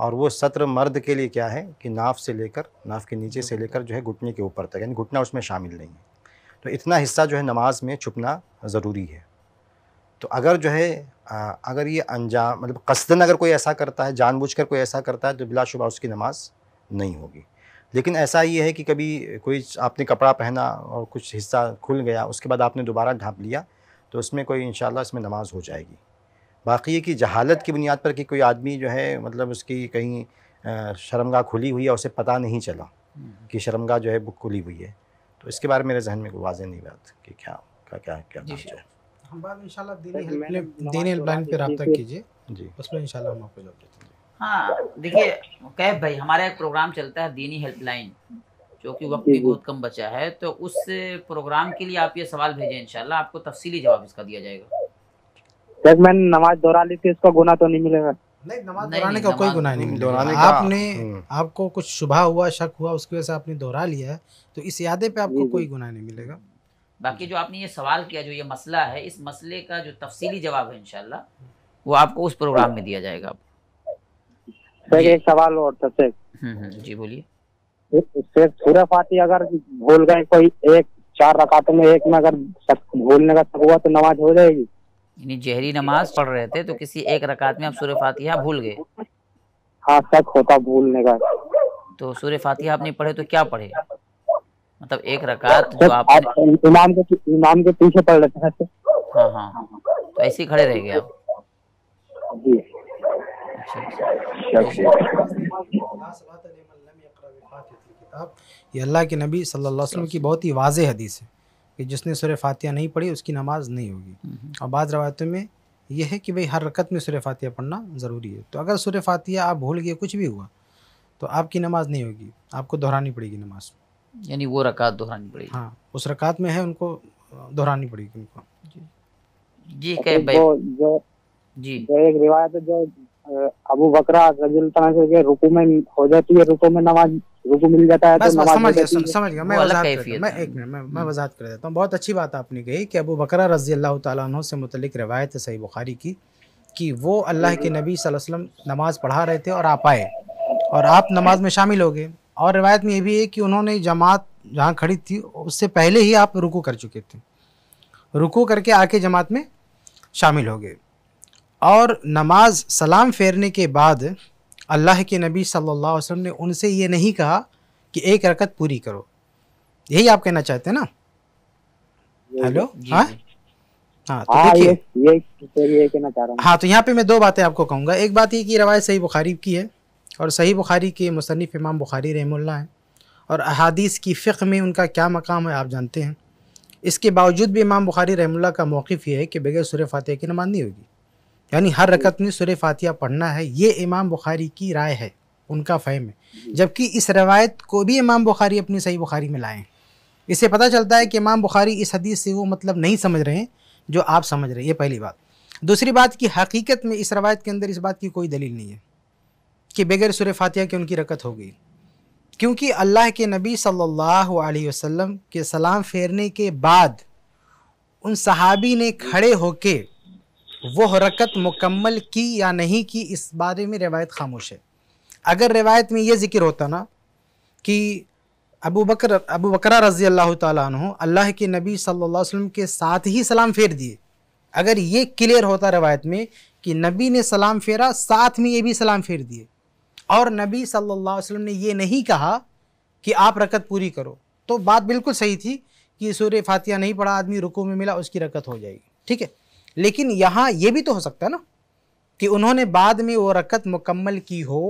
Speaker 3: और वो सत्र मर्द के लिए क्या है कि नाफ से लेकर नाफ के नीचे से लेकर जो है घुटने के ऊपर तक यानी घुटना उसमें शामिल नहीं है तो इतना हिस्सा जो है नमाज में छुपना ज़रूरी है तो अगर जो है अगर ये अनजाम मतलब कसदन अगर कोई ऐसा करता है जानबूझकर कोई ऐसा करता है तो बिलाशुबा उसकी नमाज नहीं होगी लेकिन ऐसा ये है कि कभी कोई आपने कपड़ा पहना और कुछ हिस्सा खुल गया उसके बाद आपने दोबारा ढाँप लिया तो उसमें कोई इन इसमें नमाज हो जाएगी बाकी ये कि जहालत की बुनियाद पर कि कोई आदमी जो है मतलब उसकी कहीं शर्मगा खुली हुई है उसे पता नहीं चला हम्म। कि शर्मगा जो है बुक खुली हुई है तो इसके बारे में मेरे जहन में वाजह नहीं बात कि क्या क्या क्या क्या
Speaker 2: हम बाद इंशाल्लाह दीनी हेल्पलाइन दीनी रब्ता कीजिए जी उसमें इंशाल्लाह
Speaker 7: हम आपको जवाब देते
Speaker 1: हैं हाँ देखिए कैब भाई हमारा एक प्रोग्राम चलता है दीनी हेल्पलाइन जो कि वक्त भी बहुत कम बचा है तो उस प्रोग्राम के लिए आप ये सवाल भेजें इंशाल्लाह आपको तफसीली जवाब इसका दिया जाएगा
Speaker 4: मैंने नमाज दोहरा ली थी इसका गुना तो नहीं मिलेगा
Speaker 1: नहीं नमाज दोहराने का कोई गुनाह नहीं
Speaker 2: हम्म, आपने हम्म। आपको कुछ शुभ हुआ शक हुआ उसकी वजह से आपने दोहरा लिया है तो इस यादे पे आपको कोई गुनाह नहीं मिलेगा
Speaker 1: बाकी जो आपने ये सवाल किया जो ये मसला है इस मसले का जो तफसीली हम्म। जवाब है इनशाला वो आपको उस प्रोग्राम में दिया जाएगा सर एक सवाल और था सर जी बोलिए
Speaker 4: सर सूर्य फाती अगर भूल गए कोई एक चार रकातों में एक में अगर भूलने का हुआ तो नमाज हो जाएगी
Speaker 1: यानी जहरी नमाज पढ़ रहे थे तो किसी एक रकात में आप सूर्य फातिहा भूल गए
Speaker 4: हाँ शक होता भूलने का
Speaker 1: तो सूर्य फातिहा आपने पढ़े तो क्या पढ़े मतलब एक रकात जो आप
Speaker 4: इमाम के इमाम के पीछे पढ़
Speaker 1: रहे थे हाँ हाँ, हाँ हाँ तो ऐसे ही खड़े रह गए आप
Speaker 2: अच्छा, अच्छा। अल्लाह के नबी सल्लल्लाहु अलैहि वसल्लम की बहुत ही वाज हदीस है कि जिसने सुर फातिया नहीं पढ़ी उसकी नमाज नहीं होगी हम्म। और बाद रवायतों में यह है कि भाई हर रकत में सुर फातिया पढ़ना ज़रूरी है तो अगर सुर फातिया आप भूल गए कुछ भी हुआ तो आपकी नमाज नहीं होगी आपको दोहरानी पड़ेगी नमाज
Speaker 1: यानी वो रकात दोहरानी पड़ेगी हाँ
Speaker 2: उस रकात में है उनको
Speaker 1: दोहरानी पड़ेगी
Speaker 4: उनको जी कह भाई जो जी जो एक रिवायत है जो अबू बकरा रजुल के रुकू में हो जाती है रुकू में नमाज मिल जाता है बस, तो बस, समझ गया समझ
Speaker 2: गया मैं वजाहत मैं एक मिनट मैं मैं वजाहत कर देता हूँ बहुत अच्छी बात आपने कही कि अबू रजी अल्लाह तु से मुतलिक रवायत है सही बुखारी की कि वो अल्लाह के नबी वसल्लम नमाज़ पढ़ा रहे थे और आप आए और आप नमाज में शामिल हो गए और रिवायत में ये भी है कि उन्होंने जमात जहाँ खड़ी थी उससे पहले ही आप रुकू कर चुके थे रुकू करके आके जमात में शामिल हो गए और नमाज सलाम फेरने के बाद अल्लाह के नबी सल्लल्लाहु अलैहि वसल्लम ने उनसे ये नहीं कहा कि एक रकत पूरी करो यही आप कहना चाहते हैं ना हेलो हाँ हाँ तो हाँ, देखिए
Speaker 4: ये, ये, ये हाँ
Speaker 2: तो यहाँ पे मैं दो बातें आपको कहूँगा एक बात ये कि रवायत सही बुखारी की है और सही बुखारी के मुसनफ़ इमाम बुखारी रहमुल्ला हैं और अहादीस की फ़िक में उनका क्या मकाम है आप जानते हैं इसके बावजूद भी इमाम बुखारी रहमुल्ला का मौक़ ये है कि बगैर सुर फातह की नमाज नहीं होगी यानी हर रकत में सुर फ़ातिया पढ़ना है ये इमाम बुखारी की राय है उनका फ़हम है जबकि इस रवायत को भी इमाम बुखारी अपनी सही बुखारी में लाएँ इससे पता चलता है कि इमाम बुखारी इस हदीस से वो मतलब नहीं समझ रहे हैं जो आप समझ रहे हैं ये पहली बात दूसरी बात कि हकीकत में इस रवायत के अंदर इस बात की कोई दलील नहीं है कि बगैर सुर फातिया की उनकी रकत हो गई क्योंकि अल्लाह के नबी सल्लल्लाहु अलैहि वसल्लम के सलाम फेरने के बाद उन सहाबी ने खड़े होके वो हरकत मुकम्मल की या नहीं की इस बारे में रिवायत खामोश है अगर रिवायत में ये ज़िक्र होता ना कि अबू बकर अबू बकर रज़ी अल्लाह तु अल्लाह के नबी सल्लल्लाहु अलैहि वसल्लम के साथ ही सलाम फेर दिए अगर ये क्लियर होता रिवायत में कि नबी ने सलाम फेरा साथ में ये भी सलाम फेर दिए और नबी सल्ला वसलम ने यह नहीं कहा कि आप रकत पूरी करो तो बात बिल्कुल सही थी कि सूर्य फातिया नहीं पढ़ा आदमी रुकू में मिला उसकी रकत हो जाएगी ठीक है लेकिन यहाँ ये भी तो हो सकता है ना कि उन्होंने बाद में वो रकत मुकम्मल की हो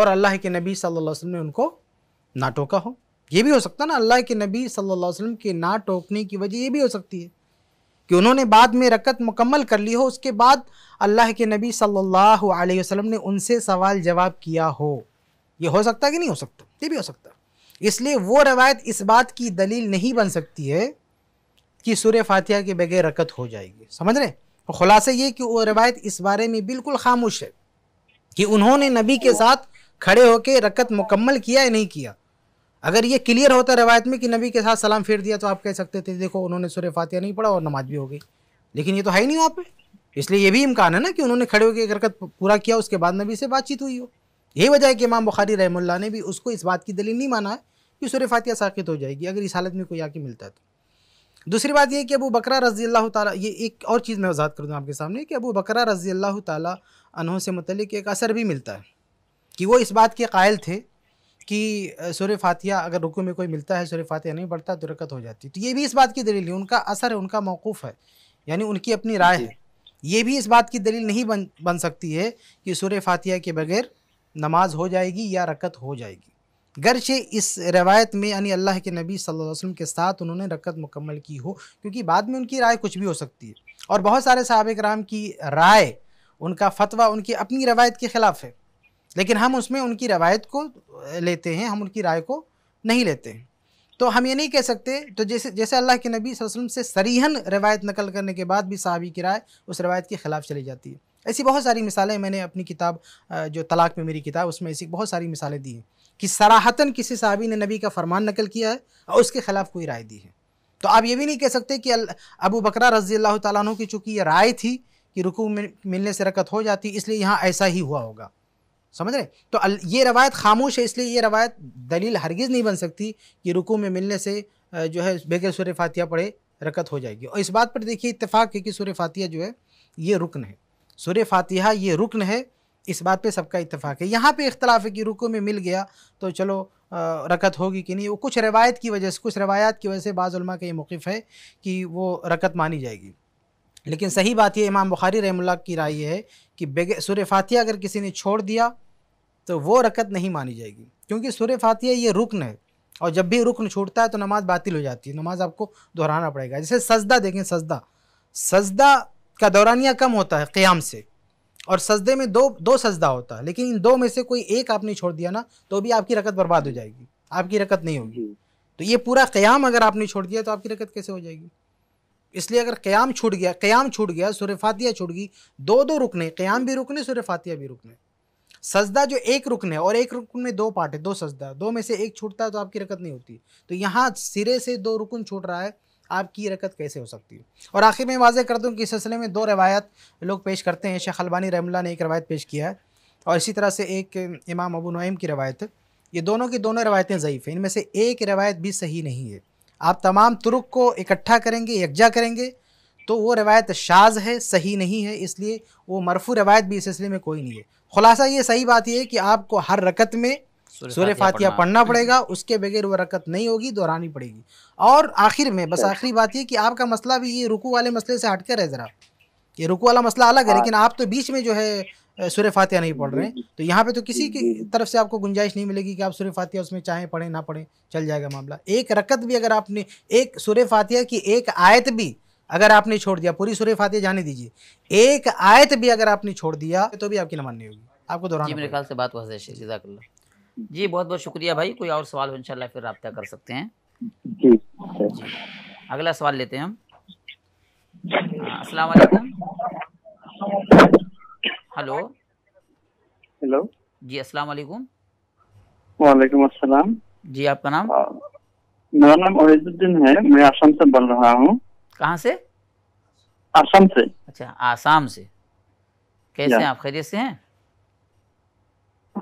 Speaker 2: और अल्लाह के नबी सल्लल्लाहु अलैहि वसल्लम ने उनको ना टोका हो ये भी हो सकता ना अल्लाह के नबी सल्लल्लाहु अलैहि वसल्लम के ना टोकने की वजह ये भी हो सकती है कि उन्होंने बाद में रकत मुकम्मल कर ली हो उसके बाद अल्लाह के नबी सल्लल्लाहु अलैहि वसल्लम ने उनसे सवाल जवाब किया हो ये हो सकता कि नहीं हो सकता ये भी हो सकता इसलिए वो रवायत इस बात की दलील नहीं बन सकती है कि सूर्य फातिहा के बगैर रकत हो जाएगी समझ रहे हैं खुलासे ये कि वो रवायत इस बारे में बिल्कुल खामोश है कि उन्होंने नबी के साथ खड़े होकर रकत मुकम्मल किया या नहीं किया अगर ये क्लियर होता रवायत में कि नबी के साथ सलाम फेर दिया तो आप कह सकते थे देखो उन्होंने सूर्य फातिहा नहीं पढ़ा और नमाज भी हो गई लेकिन ये तो है ही नहीं वहाँ पे इसलिए ये भी इम्कान है ना कि उन्होंने खड़े होकर रकत पूरा किया उसके बाद नबी से बातचीत हुई हो यही वजह है कि इमाम बुखारी रहमुल्ला ने भी उसको इस बात की दलील नहीं माना है कि सूर्य फातिहा साकित हो जाएगी अगर इस हालत में कोई आके मिलता है तो दूसरी बात यह कि अबू बकरा रजी अल्लाह ताली ये एक और चीज़ मैं वजात कर दूँ आपके सामने कि अबू बकरा रजी अल्लाह तहों से मतलब एक असर भी मिलता है कि वो इस बात के कायल थे कि सूर्य फातिया अगर रुकू में कोई मिलता है शुर फातिया नहीं पढ़ता तो रकत हो जाती तो ये भी इस बात की दलील है उनका असर है उनका मौकूफ़ है यानी उनकी अपनी राय है ये भी इस बात की दलील नहीं बन बन सकती है कि सूर्य फातिया के बगैर नमाज हो जाएगी या रकत हो जाएगी गरचे इस रवायत में यानी अल्लाह के नबी सल्लल्लाहु अलैहि वसल्लम के साथ उन्होंने रकत मुकम्मल की हो क्योंकि बाद में उनकी राय कुछ भी हो सकती है और बहुत सारे साहब कराम की राय उनका फतवा उनकी अपनी रवायत के ख़िलाफ़ है लेकिन हम उसमें उनकी रवायत को लेते हैं हम उनकी राय को नहीं लेते हैं तो हम ये नहीं कह सकते तो जैसे जैसे अल्लाह के नबी वसल्लम से सरीहन रवायत नकल करने के बाद भी सहाबी की राय उस रवायत के ख़िलाफ़ चली जाती है ऐसी बहुत सारी मिसालें मैंने अपनी किताब जो तलाक में मेरी किताब उसमें ऐसी बहुत सारी मिसालें दी हैं कि सराहतन किसी साहबी ने नबी का फरमान नकल किया है और उसके ख़िलाफ़ कोई राय दी है तो आप ये भी नहीं कह सकते कि अबू बकरा रजी अल्लाह तु की चूँकि ये राय थी कि रुकू में मिलने से रकत हो जाती इसलिए यहाँ ऐसा ही हुआ होगा समझ रहे तो ये रवायत खामोश है इसलिए ये रवायत दलील हरगिज़ नहीं बन सकती कि रुकू में मिलने से जो है बगैर सुर फातिया पढ़े रकत हो जाएगी और इस बात पर देखिए इतफ़ाक़ है कि सुर फातिया जो है ये रुकन है सुर फातिया ये रुकन है इस बात पे सबका इतफाक़ है यहाँ पे इख्तलाफ की रुकों में मिल गया तो चलो रकत होगी कि नहीं वो कुछ रवायत की वजह से कुछ रवायात की वजह से बाज़ा का ये मौक़ है कि वो रकत मानी जाएगी लेकिन सही बात यह इमाम बुखारी रहमुल्ला की राय है कि बेगे सुर फातिया अगर किसी ने छोड़ दिया तो वो रकत नहीं मानी जाएगी क्योंकि सुर फातिया ये रुकन है और जब भी रुकन छूटता है तो नमाज़ बातिल हो जाती है नमाज़ आपको दोहराना पड़ेगा जैसे सजदा देखें सजदा सजदा का दौरानिया कम होता है क़्याम से और सजदे में दो दो सजदा होता है लेकिन इन दो में से कोई एक आपने छोड़ दिया ना तो भी आपकी रकत बर्बाद हो जाएगी आपकी रकत नहीं होगी तो ये पूरा क़्याम अगर आपने छोड़ दिया तो आपकी रकत कैसे हो जाएगी इसलिए अगर क़्याम छूट गया क़्याम छूट गया सुरफातिया छूट गई दो दो रुकने क़्याम भी रुकने सुरफातिया भी रुकने सजदा जो एक रुकन है और एक रुकन में दो पार्ट है दो सजदा दो में से एक छूटता है तो आपकी रकत नहीं होती तो यहाँ सिरे से दो रुकन छूट रहा है आपकी रकत कैसे हो सकती है और आखिर में वाजह कर दूँ कि इस सिलसिले में दो रवायत लोग पेश करते हैं शेख अलबानी रहमल्ला ने एक रवायत पेश किया है और इसी तरह से एक इमाम अबू नईम की रवायत ये दोनों की दोनों रवायतें ज़यीफ़ हैं इनमें से एक रवायत भी सही नहीं है आप तमाम तुरुक को इकट्ठा करेंगे यकजा करेंगे तो वो रवायत शाज है सही नहीं है इसलिए वो मरफू रवायत भी इस सिलसिले में कोई नहीं है ख़ुलासा ये सही बात यह है कि आपको हर रकत में सूर्य फातिया पढ़ना हम्म। पड़ेगा उसके बगैर वो रकत नहीं होगी दोहरानी पड़ेगी और आखिर में बस आखिरी बात ये कि आपका मसला भी ये रुकू वाले मसले से हटकर है ज़रा ये रुकू वाला मसला अलग है हाँ। लेकिन आप तो बीच में जो है सूर्य फातिया नहीं पढ़ रहे हैं हम्म। तो यहाँ पे तो किसी की तरफ से आपको गुंजाइश नहीं मिलेगी कि आप सूर्य फातिया उसमें चाहें पढ़ें ना पढ़ें चल जाएगा मामला एक रकत भी अगर आपने एक सूर्य फातिया की एक आयत भी अगर आपने छोड़ दिया पूरी सूर्य फातिया जाने दीजिए एक आयत भी अगर आपने छोड़ दिया तो भी आपकी नमाज नहीं होगी आपको दोहरा मेरे ख्याल
Speaker 1: से बात वजह जजाकल्ला जी बहुत बहुत शुक्रिया भाई कोई और सवाल हो इनशाला फिर रहा कर सकते हैं जी, अगला सवाल लेते हैं हम हाँ, अस्सलाम हेलो हेलो जी अस्सलाम वालेकुम
Speaker 8: वालेकुम अस्सलाम जी आपका नाम मेरा नाम ओहिदुद्दीन है मैं आसाम से बोल रहा हूँ कहाँ से आसाम से अच्छा
Speaker 1: आसाम से कैसे हैं आप खैरियत से हैं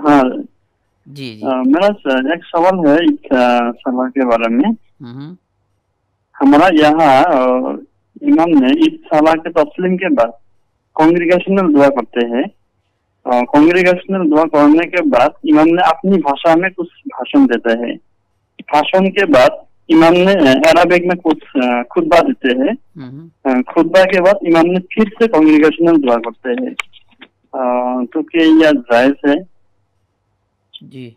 Speaker 8: हाँ जी जी आ, मेरा एक सवाल है सलाह के बारे में
Speaker 9: हम्म।
Speaker 8: हमारा यहाँ इमाम ने इस सलाह के तस्लिम के बाद कॉन्ग्रीगेशनल दुआ करते हैं कॉन्ग्रीगेशनल दुआ करने के बाद इमाम ने अपनी भाषा में कुछ भाषण देते हैं भाषण के बाद इमाम ने अरबिक में कुछ खुतबा देते हैं हम्म। खुतबा के बाद इमाम ने फिर से कॉन्ग्रीगेशनल दुआ करते हैं तो क्या
Speaker 1: यह जायज है जी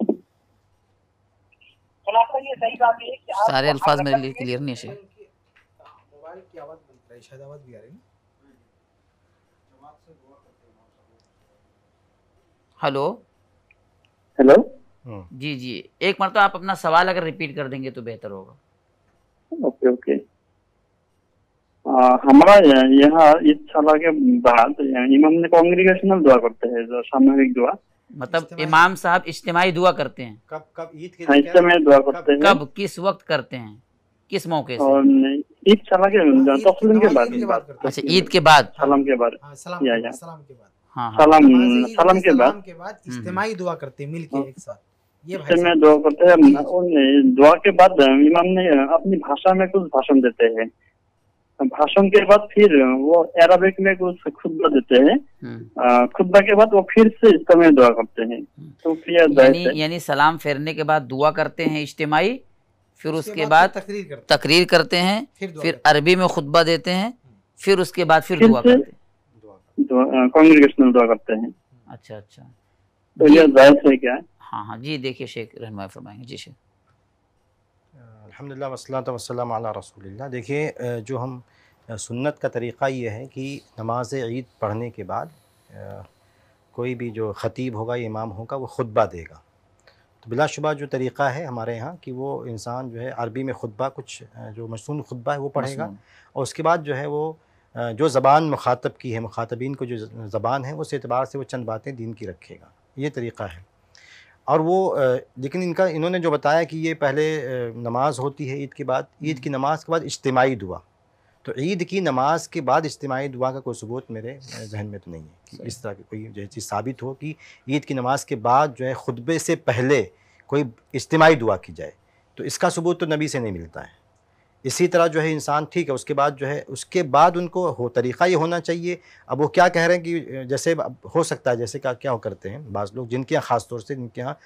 Speaker 2: सारे अल्फाज मेरे लिए
Speaker 1: क्लियर नहीं है हेलो हेलो हाँ। जी जी एक मरतब आप अपना सवाल अगर रिपीट कर देंगे तो बेहतर होगा ओके ओके
Speaker 8: हमारा यहाँ इस साल के बाद तो इमाम ने कांग्रेगेशनल दुआ करते हैं जो सामूहिक
Speaker 1: दुआ मतलब इमाम साहब इज्तमाही दुआ करते हैं कब कब ईद के दिन हाँ, दुआ करते हैं कब किस वक्त करते हैं किस मौके से
Speaker 8: ईद सलाम के तो के बाद अच्छा ईद के बाद सलाम के बाद हाँ, सलाम के बाद हाँ, हाँ। सलाम सलाम के बाद के
Speaker 2: बाद इज्तमाही दुआ करते हैं मिलके
Speaker 8: एक साथ ये दुआ करते हैं दुआ के बाद इमाम ने अपनी भाषा में कुछ भाषण देते हैं भाषण के बाद फिर वो अरबिक में कुछ खुदबा देते हैं हम्म। खुदबा के बाद वो फिर से
Speaker 1: इस्तेमाल दुआ करते हैं हम्म। तो यानी, यानी सलाम फेरने के बाद दुआ करते हैं इज्तिमाई फिर उसके बाद तकरीर करते, तकरीर करते हैं फिर, अरबी में खुतबा देते हैं फिर उसके बाद फिर दुआ करते हैं कांग्रेगेशनल दुआ करते हैं अच्छा अच्छा तो ये जायज है क्या हाँ हाँ जी देखिए शेख रहनुमा फरमाएंगे जी शेख
Speaker 3: अलहमदिल्ला वसलात वसलम आला रसूलिल्लाह देखिए जो हम सुन्नत का तरीक़ा ये है कि नमाज ईद पढ़ने के बाद कोई भी जो ख़तीब होगा इमाम होगा वो खुतबा देगा तो बिलाशुबा जो तरीक़ा है हमारे यहाँ कि वो इंसान जो है अरबी में खुतबा कुछ जो मसनून खुतबा है वो पढ़ेगा और उसके बाद जो है वो जो ज़बान मुखातब की है मुखातबीन को जो ज़बान है उस एतबार से वो चंद बातें दीन की रखेगा ये तरीक़ा है और वो लेकिन इनका इन्होंने जो बताया कि ये पहले नमाज होती है ईद के बाद ईद की नमाज के बाद इज्तमाही दुआ तो ईद की नमाज के बाद इज्तमाही दुआ का कोई सबूत मेरे जहन में तो नहीं है कि इस तरह की कोई जो चीज़ साबित हो कि ईद की नमाज के बाद जो है खुतबे से पहले कोई इज्तमाही दुआ की जाए तो इसका सबूत तो नबी से नहीं मिलता है इसी तरह जो है इंसान ठीक है उसके बाद जो है उसके बाद उनको हो तरीक़ा ये होना चाहिए अब वो क्या कह रहे हैं कि जैसे हो सकता है जैसे क्या क्या करते हैं बाज़ लोग जिनके यहाँ ख़ास तौर से जिनके यहाँ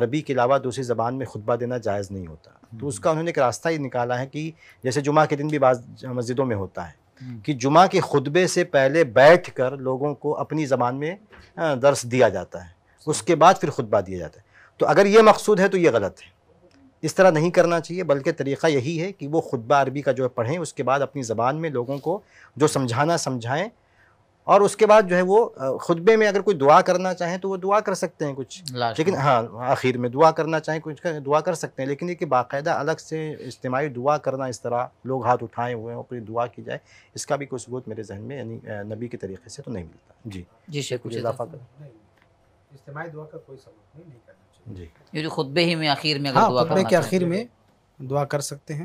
Speaker 3: अरबी के अलावा दूसरी ज़बान में खुतबा देना जायज़ नहीं होता तो हम्म। उसका उन्होंने एक रास्ता ही निकाला है कि जैसे जुमा के दिन भी बाज़ मस्जिदों में होता है हम्म। कि जुमा के खुतबे से पहले बैठ कर लोगों को अपनी ज़बान में दर्स दिया जाता है उसके बाद फिर खुतबा दिया जाता है तो अगर ये मकसूद है तो ये गलत है इस तरह नहीं करना चाहिए बल्कि तरीक़ा यही है कि वो खुतबा अरबी का जो है पढ़ें उसके बाद अपनी ज़बान में लोगों को जो समझाना समझाएँ और उसके बाद जो है वो खुतबे में अगर कोई दुआ करना चाहें तो वो दुआ कर सकते हैं कुछ लेकिन हाँ आखिर में दुआ करना चाहें कुछ कर, दुआ कर सकते हैं लेकिन ये कि बाकायदा अलग से इज्तमी दुआ करना इस तरह लोग हाथ उठाए हुए हैं और दुआ की जाए इसका भी कोई सबूत मेरे जहन में यानी नबी के तरीके से तो नहीं मिलता जी जी शेख कुछ इजाफा तो। करें
Speaker 2: इज्तमी दुआ का कोई सबूत नहीं करना
Speaker 1: जी ये जो खुतबे ही में
Speaker 3: आखिर में हाँ, खुतबे के आखिर में
Speaker 2: दुआ कर सकते हैं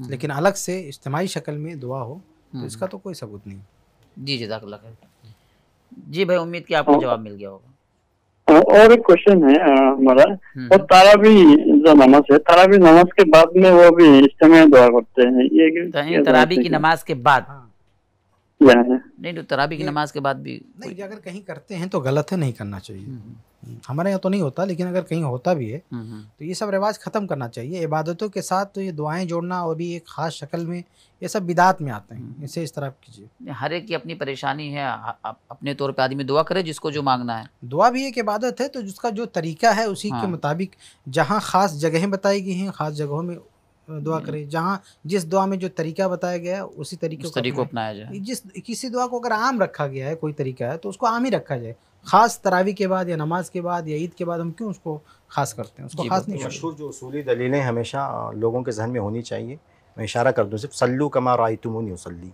Speaker 2: हम्म। लेकिन अलग से इज्तमाही शक्ल में दुआ हो तो इसका हम्म। तो कोई
Speaker 8: सबूत नहीं
Speaker 1: जी जजाकल्ला खैर जी भाई उम्मीद की आपको जवाब मिल गया होगा
Speaker 8: और एक क्वेश्चन है हमारा वो हम्म। तारावी जो नमाज है तारावी नमाज के बाद में वो भी इस समय दुआ करते हैं ये तरावी तो की
Speaker 1: नमाज के बाद हाँ। नहीं तो तराबी की नमाज के बाद भी नहीं अगर कहीं करते
Speaker 2: हैं तो गलत है नहीं करना चाहिए हम्म, हम्म। हम्म। हमारे यहाँ तो नहीं होता लेकिन अगर कहीं होता भी है तो ये सब रिवाज ख़त्म करना चाहिए इबादतों के साथ तो ये दुआएं जोड़ना और भी एक ख़ास शक्ल में ये सब बिदात में आते हैं इसे इस तरह
Speaker 1: कीजिए हर एक की अपनी परेशानी है अपने तौर पर आदमी दुआ करे जिसको जो मांगना है दुआ भी एक
Speaker 2: इबादत है तो जिसका जो तरीका है उसी के हाँ। मुताबिक जहाँ ख़ास जगहें बताई गई हैं ख़ास जगहों में दुआ हम्म। करें जहाँ जिस दुआ में जो तरीका बताया गया है उसी तरीके उस को अपनाया जाए जिस किसी दुआ को अगर आम रखा गया है कोई तरीका है तो उसको आम ही रखा जाए खास तरावी के बाद या नमाज के बाद या ईद के बाद हम क्यों उसको खास करते हैं उसको खास नहीं मशहूर
Speaker 3: जो उसूली दलीलें हमेशा लोगों के जहन में होनी चाहिए मैं इशारा कर दूँ सिर्फ सल्लू कमा राय तुमनी उसली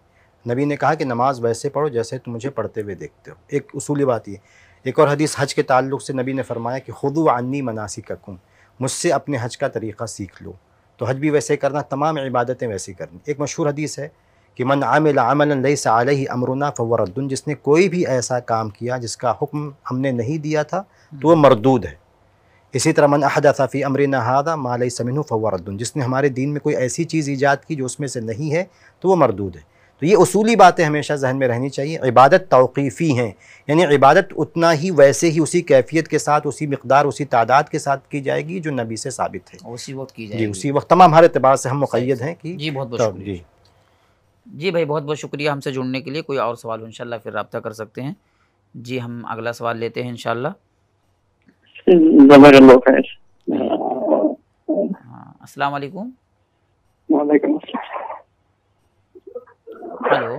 Speaker 3: नबी ने कहा कि नमाज वैसे पढ़ो जैसे तुम मुझे पढ़ते हुए देखते हो एक उसूली बात ये एक और हदीस हज के ताल्लुक से नबी ने फरमाया कि खुद अन्नी मनासी ककुम मुझसे अपने हज का तरीक़ा सीख लो तो हज भी वैसे करना तमाम इबादतें वैसे करनी एक मशहूर हदीस है कि मन आमिल आमलन लई सल ही अमरुना फवरदन जिसने कोई भी ऐसा काम किया जिसका हुक्म हमने नहीं दिया था तो वह मरदूद है इसी तरह मन अहद साफ़ी अमर हादा माल समिन फवरदन जिसने हमारे दीन में कोई ऐसी चीज़ ईजाद की जो उसमें से नहीं है तो वह मरदूद है तो ये असूली बातें हमेशा जहन में रहनी चाहिए इबादत तौक़ीफ़ी हैं यानी इबादत उतना ही वैसे ही उसी कैफियत के साथ उसी मकदार उसी तादाद के साथ की जाएगी जो नबी से साबित है उसी वक्त की जाएगी जी उसी वक्त तमाम हर अतबार से हम मुकैद हैं कि जी बहुत बहुत तो जी
Speaker 1: जी भाई बहुत बहुत शुक्रिया हमसे जुड़ने के लिए कोई और सवाल हो इन फिर रब्ता कर सकते हैं जी हम अगला सवाल लेते हैं इन हाँ, अस्सलाम हाँ वालेकुम हेलो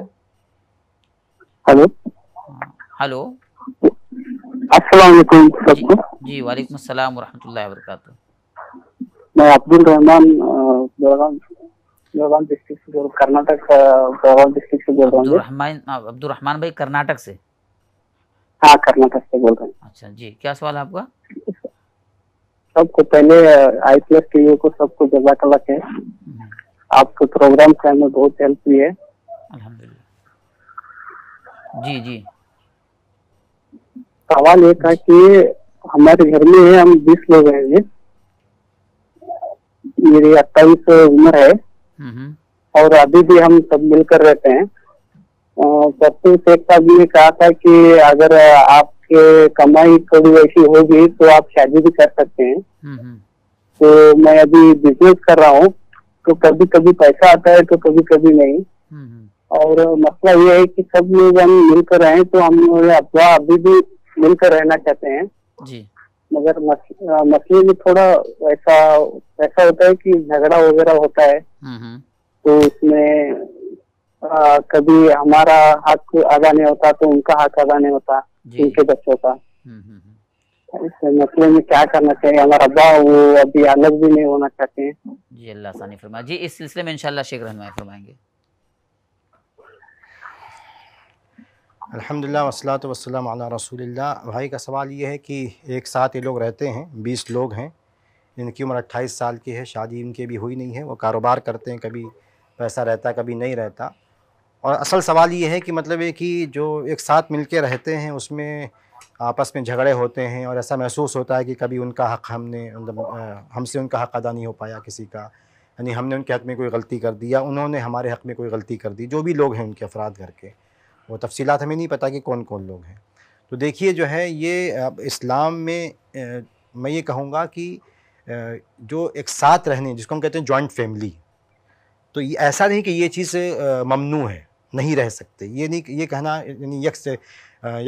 Speaker 1: हेलो हेलो
Speaker 4: अस्सलाम सबको
Speaker 1: जी वालेकुम अस्सलाम वरहमतुल्लाहि वबरकातुहू मैं अब्दुल रहमान डिस्ट्रिक्ट से कर्नाटक डिस्ट्रिक्ट से बोल रहा हूं रहमान अब्दुल रहमान भाई कर्नाटक से
Speaker 4: हाँ कर्नाटक से बोल रहा हूँ
Speaker 1: अच्छा जी क्या सवाल है आपका
Speaker 4: सबको पहले आई प्लस टीवी को सबको जजाकल्ला है हम्म। आपको प्रोग्राम से हमें बहुत हेल्प हुई है जी जी सवाल ये था कि हमारे घर में हम बीस लोग हैं ये मेरी अट्ठाईस उम्र है हम्म,
Speaker 9: हम्म।
Speaker 4: और अभी भी हम सब मिलकर रहते हैं परसों शेख साहब ने कहा था कि अगर आपके कमाई थोड़ी ऐसी होगी तो आप शादी भी कर सकते हैं हम्म, तो मैं अभी बिजनेस कर रहा हूँ तो कभी कभी पैसा आता है तो कभी कभी नहीं और मसला ये है कि सब लोग हम मिलकर रहे तो हम अफवाह अभी भी मिलकर रहना चाहते हैं जी मगर मसले में थोड़ा ऐसा ऐसा होता है कि झगड़ा वगैरह होता है
Speaker 9: हम्म, हम्म।
Speaker 4: तो उसमें आ, कभी हमारा हक अदा नहीं होता तो उनका हक अदा नहीं होता उनके बच्चों का हम्म, मसले में क्या करना चाहिए हमारा अब्बा वो अभी अलग भी नहीं होना चाहते हैं
Speaker 1: जी अल्लाह फरमा जी इस सिलसिले में इंशाल्लाह शीघ्र फरमाएंगे
Speaker 3: अल्हम्दुलिल्लाह वसलात वसलम अला रसूलिल्लाह भाई का सवाल ये है कि एक साथ ये लोग रहते हैं बीस लोग हैं इनकी उम्र अट्ठाईस साल की है शादी इनके भी हुई नहीं है वो कारोबार करते हैं कभी पैसा रहता कभी नहीं रहता और असल सवाल ये है कि मतलब ये कि जो एक साथ मिल के रहते हैं उसमें आपस में झगड़े होते हैं और ऐसा महसूस होता है कि कभी उनका हक़ हमने मतलब हमसे उनका हक़ अदा नहीं हो पाया किसी का यानी हमने उनके हक़ में कोई गलती कर दी या उन्होंने हमारे हक़ में कोई गलती कर दी जो भी लोग हैं उनके अफराद घर के वो तफसीत हमें नहीं पता कि कौन कौन लोग हैं तो देखिए जो है ये अब इस्लाम में मैं ये कहूँगा कि जो एक साथ रहने जिसको हम कहते हैं जॉइंट फैमिली तो ये ऐसा नहीं कि ये चीज़ ममनू है नहीं रह सकते ये नहीं ये कहना यानी यक से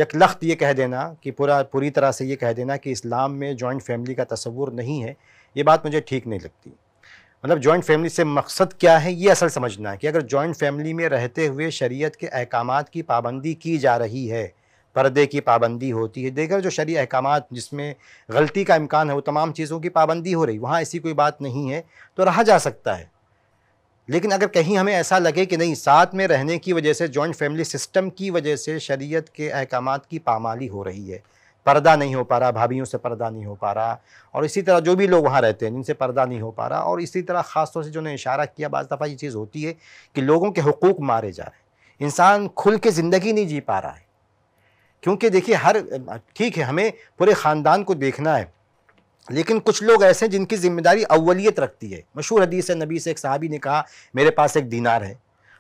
Speaker 3: यक लख्त ये कह देना कि पूरा पूरी तरह से ये कह देना कि इस्लाम में जॉइंट फैमिली का तस्वूर नहीं है ये बात मुझे ठीक नहीं लगती मतलब जॉइंट फैमिली से मकसद क्या है ये असल समझना है कि अगर जॉइंट फैमिली में रहते हुए शरीयत के अहकाम की पाबंदी की जा रही है पर्दे की पाबंदी होती है देकर जो शरी अहकाम जिसमें गलती का इम्कान है वो तमाम चीज़ों की पाबंदी हो रही वहाँ ऐसी कोई बात नहीं है तो रहा जा सकता है लेकिन अगर कहीं हमें ऐसा लगे कि नहीं साथ में रहने की वजह से जॉइंट फैमिली सिस्टम की वजह से शरीयत के अहकाम की पामाली हो रही है पर्दा नहीं हो पा रहा भाभीियों से पर्दा नहीं हो पा रहा और इसी तरह जो भी लोग वहाँ रहते हैं जिनसे पर्दा नहीं हो पा रहा और इसी तरह ख़ास तौर से जिन्होंने इशारा किया बज दफ़ा ये चीज़ होती है कि लोगों के हकूक़ मारे जा रहे हैं इंसान खुल के ज़िंदगी नहीं जी पा रहा है क्योंकि देखिए हर ठीक है हमें पूरे ख़ानदान को देखना है लेकिन कुछ लोग ऐसे हैं जिनकी जिम्मेदारी अवलियत रखती है मशहूर हदीस नबी से एक साहबी ने कहा मेरे पास एक दीनार है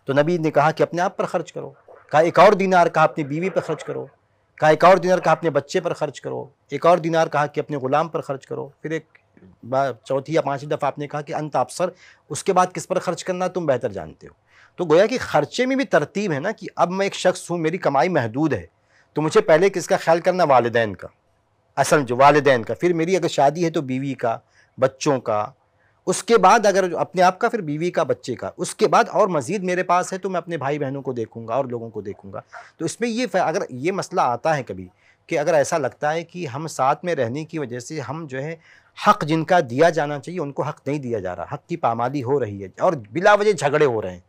Speaker 3: तो नबी ने कहा कि अपने आप पर खर्च करो कहा एक और दीनार कहा अपनी बीवी पर खर्च करो कहा एक और दिनार कहा अपने बच्चे पर खर्च करो एक और दिनार कहा कि अपने ग़ुलाम पर खर्च करो फिर एक चौथी या पांचवी दफ़ा आपने कहा कि अंत अफसर उसके बाद किस पर खर्च करना तुम बेहतर जानते हो तो गोया कि खर्चे में भी तरतीब है ना कि अब मैं एक शख्स हूँ मेरी कमाई महदूद है तो मुझे पहले किसका ख्याल करना वालदेन का असल जो वालदेन का फिर मेरी अगर शादी है तो बीवी का बच्चों का उसके बाद अगर अपने आप का फिर बीवी का बच्चे का उसके बाद और मज़ीद मेरे पास है तो मैं अपने भाई बहनों को देखूंगा और लोगों को देखूंगा तो इसमें ये अगर ये मसला आता है कभी कि अगर ऐसा लगता है कि हम साथ में रहने की वजह से हम जो है हक़ जिनका दिया जाना चाहिए उनको हक़ नहीं दिया जा रहा हक़ की पामाली हो रही है और बिला वजह झगड़े हो रहे हैं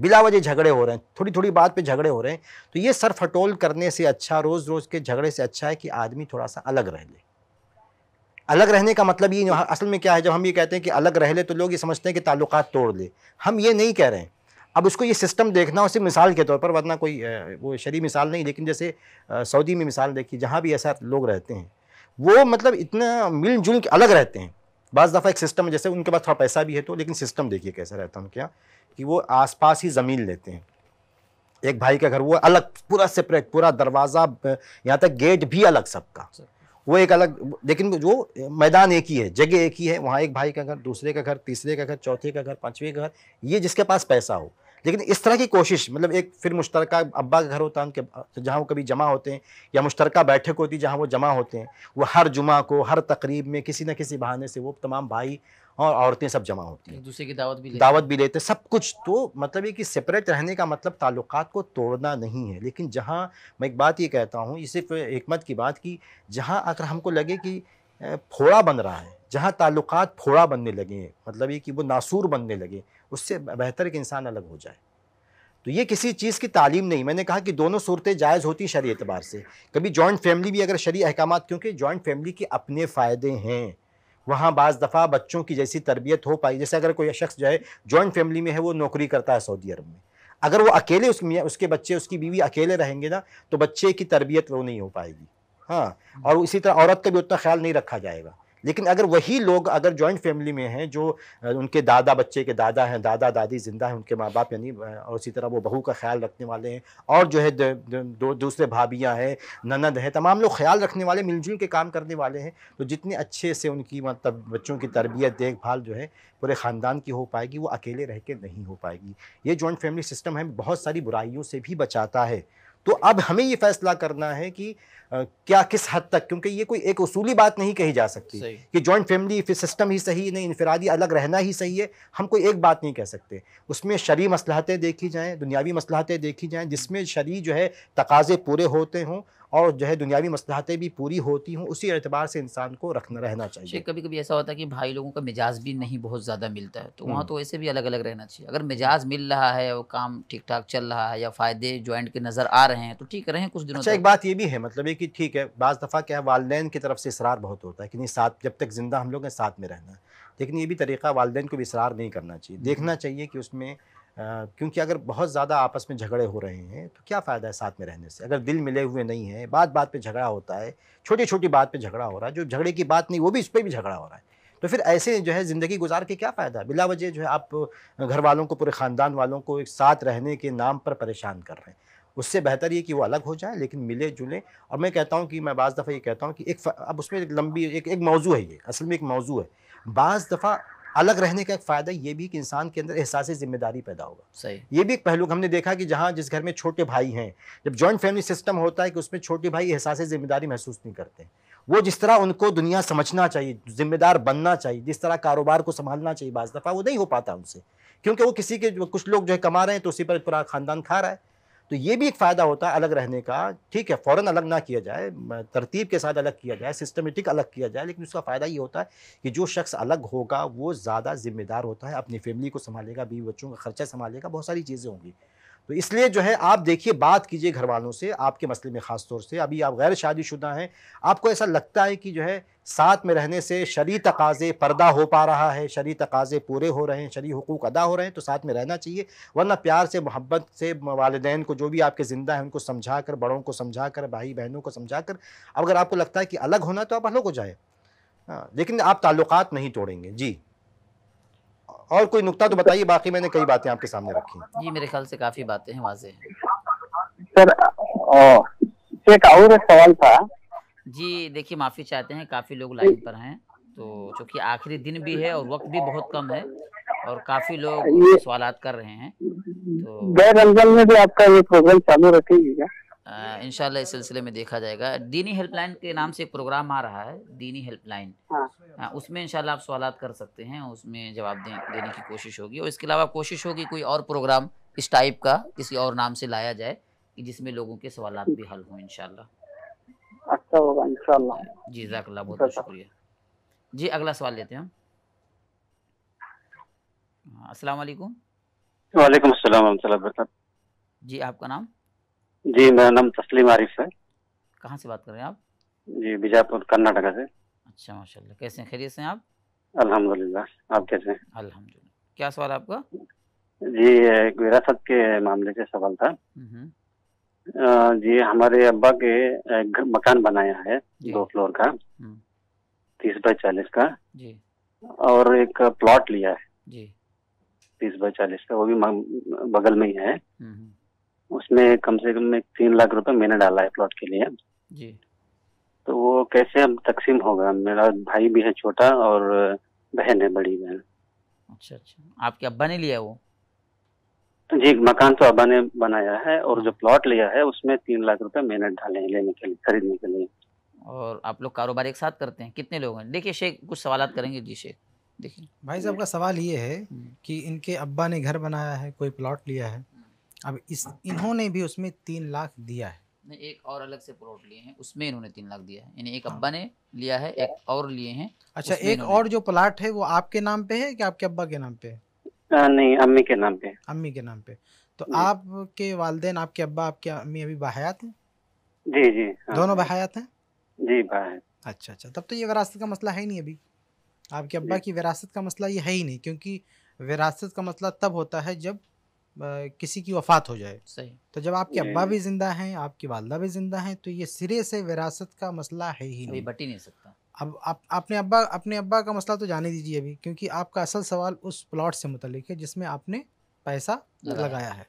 Speaker 3: बिला वजह झगड़े हो रहे हैं थोड़ी थोड़ी बात पे झगड़े हो रहे हैं तो ये सर फटोल करने से अच्छा रोज़ रोज़ के झगड़े से अच्छा है कि आदमी थोड़ा सा अलग रह ले अलग रहने का मतलब ये हाँ, असल में क्या है जब हम ये कहते हैं कि अलग रह ले तो लोग ये समझते हैं कि ताल्लुक तोड़ ले हम ये नहीं कह रहे हैं अब उसको ये सिस्टम देखना उसे मिसाल के तौर पर वरना कोई वो शरी मिसाल नहीं लेकिन जैसे सऊदी में मिसाल देखी जहाँ भी ऐसा लोग रहते हैं वो मतलब इतना मिलजुल के अलग रहते हैं बज़ दफ़ा एक सिस्टम जैसे उनके पास थोड़ा पैसा भी है तो लेकिन सिस्टम देखिए कैसा रहता है उनके यहाँ कि वो आस ही ज़मीन लेते हैं एक भाई का घर वो अलग पूरा सेपरेट पूरा दरवाज़ा यहाँ तक गेट भी अलग सबका वो एक अलग लेकिन वो मैदान एक ही है जगह एक ही है वहाँ एक भाई का घर दूसरे का घर तीसरे का घर चौथे का घर पाँचवें का घर ये जिसके पास पैसा हो लेकिन इस तरह की कोशिश मतलब एक फिर मुश्तरक अब्बा का घर होता है उनके जहाँ वो कभी जमा होते हैं या मुश्तरक बैठक होती है जहाँ वो जमा होते हैं वो हर जुमा को हर तकरीब में किसी न किसी बहाने से वो तमाम भाई और औरतें सब जमा होती हैं दूसरे
Speaker 1: की दावत भी दावत
Speaker 3: भी लेते सब कुछ तो मतलब ये कि सेपरेट रहने का मतलब ताल्लुक को तोड़ना नहीं है लेकिन जहाँ मैं एक बात ये कहता हूँ ये सिर्फ हमत की बात की जहाँ अगर हमको लगे कि फोड़ा बन रहा है जहाँ ताल्लुक़ फोड़ा बनने लगे मतलब ये कि वो नासूर बनने लगे उससे बेहतर एक इंसान अलग हो जाए तो ये किसी चीज़ की तालीम नहीं मैंने कहा कि दोनों सूरतें जायज़ होती शरी एतबार से कभी जॉइंट फैमिली भी अगर शरी अहकाम क्योंकि जॉइंट फैमिली के अपने फ़ायदे हैं वहाँ बज़ दफ़ा बच्चों की जैसी तरबियत हो पाई जैसे अगर कोई शख्स जो है जॉइंट फैमिली में है वो नौकरी करता है सऊदी अरब में अगर वो अकेले उस उसके बच्चे उसकी बीवी अकेले रहेंगे ना तो बच्चे की तरबियत वो नहीं हो पाएगी हाँ और इसी तरह औरत का भी उतना ख्याल नहीं रखा जाएगा लेकिन अगर वही लोग अगर जॉइंट फैमिली में हैं जो उनके दादा बच्चे के दादा हैं दादा दादी ज़िंदा हैं उनके माँ बाप यानी और इसी तरह वो बहू का ख्याल रखने वाले हैं और जो है दो दूसरे भाभियाँ हैं ननद हैं तमाम लोग ख्याल रखने वाले मिलजुल के काम करने वाले हैं तो जितने अच्छे से उनकी मतलब बच्चों की तरबियत देखभाल जो है पूरे ख़ानदान की हो पाएगी वो अकेले रह के नहीं हो पाएगी ये जॉइंट फैमिली सिस्टम है बहुत सारी बुराइयों से भी बचाता है तो अब हमें ये फैसला करना है कि क्या किस हद तक क्योंकि ये कोई एक उसूली बात नहीं कही जा सकती कि जॉइंट फैमिली फिर सिस्टम ही सही नहीं इनफरादी अलग रहना ही सही है हम कोई एक बात नहीं कह सकते उसमें शरी मसलाहतें देखी जाएँ दुनियावी मसलाहतें देखी जाएँ जिसमें शरी जो है तकाजे पूरे होते हों और जो है दुनियावी मसलाहतें भी पूरी होती हों उसी एतबार से इंसान को रखना रहना चाहिए
Speaker 1: कभी कभी ऐसा होता है कि भाई लोगों का मिजाज भी नहीं बहुत ज़्यादा मिलता है तो वहाँ हम्म। तो ऐसे भी अलग अलग रहना चाहिए अगर मिजाज मिल रहा है और काम ठीक ठाक चल रहा है या फ़ायदे ज्वाइंट के
Speaker 3: नज़र आ रहे हैं तो ठीक रहें कुछ दिनों अच्छा एक बात ये भी है मतलब ये कि ठीक है बज़ दफ़ा क्या है वालदेन की तरफ से इसरार बहुत होता है कि नहीं साथ जब तक ज़िंदा हम लोग हैं साथ में रहना लेकिन ये भी तरीका वालदेन को भी इसरार नहीं करना चाहिए हम्म। देखना चाहिए कि उसमें क्योंकि अगर बहुत ज़्यादा आपस में झगड़े हो रहे हैं तो क्या फ़ायदा है साथ में रहने से अगर दिल मिले हुए नहीं हैं बात बात पे झगड़ा होता है छोटी छोटी बात पे झगड़ा हो रहा है जो झगड़े की बात नहीं वो भी उस पर भी झगड़ा हो रहा है तो फिर ऐसे जो है ज़िंदगी गुजार के क्या फ़ायदा बिला वजह जो है आप घर वालों को पूरे ख़ानदान वालों को एक साथ रहने के नाम पर परेशान कर रहे हैं उससे बेहतर ये कि वो अलग हो जाए लेकिन मिले जुले और मैं कहता हूँ कि मैं बज़ दफ़ा ये कहता हूँ कि एक अब उसमें एक लंबी एक एक मौजू है ये असल में एक मौजू है बज़ दफ़ा अलग रहने का एक फ़ायदा ये भी कि इंसान के अंदर एहसास ज़िम्मेदारी पैदा होगा सही ये भी एक पहलू हमने देखा कि जहाँ जिस घर में छोटे भाई हैं जब जॉइंट फैमिली सिस्टम होता है कि उसमें छोटे भाई एहसास ज़िम्मेदारी महसूस नहीं करते वो जिस तरह उनको दुनिया समझना चाहिए जिम्मेदार बनना चाहिए जिस तरह कारोबार को संभालना चाहिए बाज दफ़ा वो नहीं हो पाता उनसे क्योंकि वो किसी के कुछ लोग जो है कमा रहे हैं तो उसी पर पूरा खानदान खा रहा है तो ये भी एक फ़ायदा होता है अलग रहने का ठीक है फ़ौरन अलग ना किया जाए तरतीब के साथ अलग किया जाए सिस्टमेटिक अलग किया जाए लेकिन उसका फ़ायदा ये होता है कि जो शख्स अलग होगा वो ज़्यादा जिम्मेदार होता है अपनी फैमिली को संभालेगा बीवी बच्चों का खर्चा संभालेगा बहुत सारी चीज़ें होंगी तो इसलिए जो है आप देखिए बात कीजिए घर वालों से आपके मसले में ख़ास तौर से अभी आप गैर शादीशुदा हैं आपको ऐसा लगता है कि जो है साथ में रहने से शरी तकाजे पर्दा हो पा रहा है शरी तकाजे पूरे हो रहे हैं शरी हकूक़ अदा हो रहे हैं तो साथ में रहना चाहिए वरना प्यार से मोहब्बत से वालदेन को जो भी आपके ज़िंदा हैं उनको समझा कर बड़ों को समझा कर भाई बहनों को समझा कर अगर आपको लगता है कि अलग होना तो आप अलग हो जाए हाँ लेकिन आप ताल्लुकात नहीं तोड़ेंगे जी और कोई नुकता तो बताइए बाकी मैंने कई बातें आपके सामने रखी
Speaker 1: जी मेरे ख्याल से काफी बातें हैं वाजे सर
Speaker 3: एक और सवाल था
Speaker 1: जी देखिए माफी चाहते हैं काफी लोग लाइन पर हैं तो चूंकि आखिरी दिन भी है और वक्त भी बहुत कम है और काफी लोग सवाल कर रहे हैं
Speaker 4: तो में भी आपका ये प्रोग्राम चालू रखेगी क्या
Speaker 1: इन तो सिलसिले में देखा जाएगा दीनी हेल्पलाइन के नाम से एक प्रोग्राम आ रहा है दीनी हेल्पलाइन हाँ। उसमें इन आप सवाल कर सकते हैं उसमें जवाब दे, देने की कोशिश होगी और इसके अलावा कोशिश होगी कोई और प्रोग्राम इस टाइप का किसी और नाम से लाया जाए कि जिसमें लोगों के सवाल भी हल हों इनशा अच्छा होगा जी जजाक बहुत बहुत शुक्रिया जी अगला सवाल लेते हैं हम हाँ, अस्सलाम वाले जी आपका नाम
Speaker 7: जी मेरा नाम तस्लीम आरिफ है
Speaker 1: कहाँ से बात कर रहे हैं आप
Speaker 7: जी बीजापुर कर्नाटका से अच्छा माशाल्लाह
Speaker 1: कैसे हैं खैरियत से हैं आप अल्हम्दुलिल्लाह
Speaker 7: आप कैसे हैं अल्हम्दुलिल्लाह
Speaker 1: क्या सवाल आपका
Speaker 7: जी एक विरासत के मामले से सवाल था हम्म, हम्म। जी हमारे अब्बा के मकान बनाया है दो फ्लोर का हम्म। तीस बाय चालीस का जी और एक प्लॉट लिया है जी तीस बाय चालीस का वो भी बगल में ही है उसमें कम से कम तीन लाख रुपए मैंने डाला है प्लॉट के लिए जी तो वो कैसे अब तकसीम होगा मेरा भाई भी है छोटा और बहन है बड़ी बहन
Speaker 9: अच्छा
Speaker 1: अच्छा आपके अब्बा ने लिया वो
Speaker 7: जी मकान तो अब्बा ने बनाया है और जो प्लॉट हाँ। लिया है उसमें तीन लाख रुपए मैंने डाले हैं लेने के लिए खरीदने के लिए
Speaker 1: और आप लोग कारोबार एक साथ करते हैं कितने लोग हैं देखिए शेख कुछ सवाल करेंगे जी शेख देखिए भाई साहब का सवाल ये है हम्म।
Speaker 2: कि इनके अब्बा ने घर बनाया है कोई प्लॉट लिया है अब इस इन्होंने भी उसमें तीन
Speaker 1: लाख दिया है ने एक और अलग से प्लॉट लिए हैं उसमें इन्होंने तीन लाख दिया है यानी एक हाँ। अब्बा ने लिया है एक और लिए हैं अच्छा एक और
Speaker 2: जो प्लाट है वो आपके नाम पे है कि आपके अब्बा के नाम पे
Speaker 1: है नहीं अम्मी के नाम पे
Speaker 2: अम्मी के नाम पे तो आपके वालदेन आपके अब्बा आपके अम्मी अभी बहायात है
Speaker 7: जी जी हाँ, दोनों बहायात हैं जी बहायात अच्छा अच्छा
Speaker 2: तब तो ये विरासत का मसला है नहीं अभी आपके अब्बा की विरासत का मसला ये है ही नहीं क्योंकि विरासत का मसला तब होता है जब किसी की वफात हो जाए सही तो जब आपके अब्बा भी जिंदा हैं आपकी वालदा भी जिंदा हैं तो ये सिरे से विरासत का मसला है ही नहीं बट ही नहीं सकता अब आप अपने अब्बा अपने अब्बा का मसला तो जाने दीजिए अभी क्योंकि आपका असल सवाल उस प्लॉट से मुतलिक है जिसमें आपने पैसा लगाया है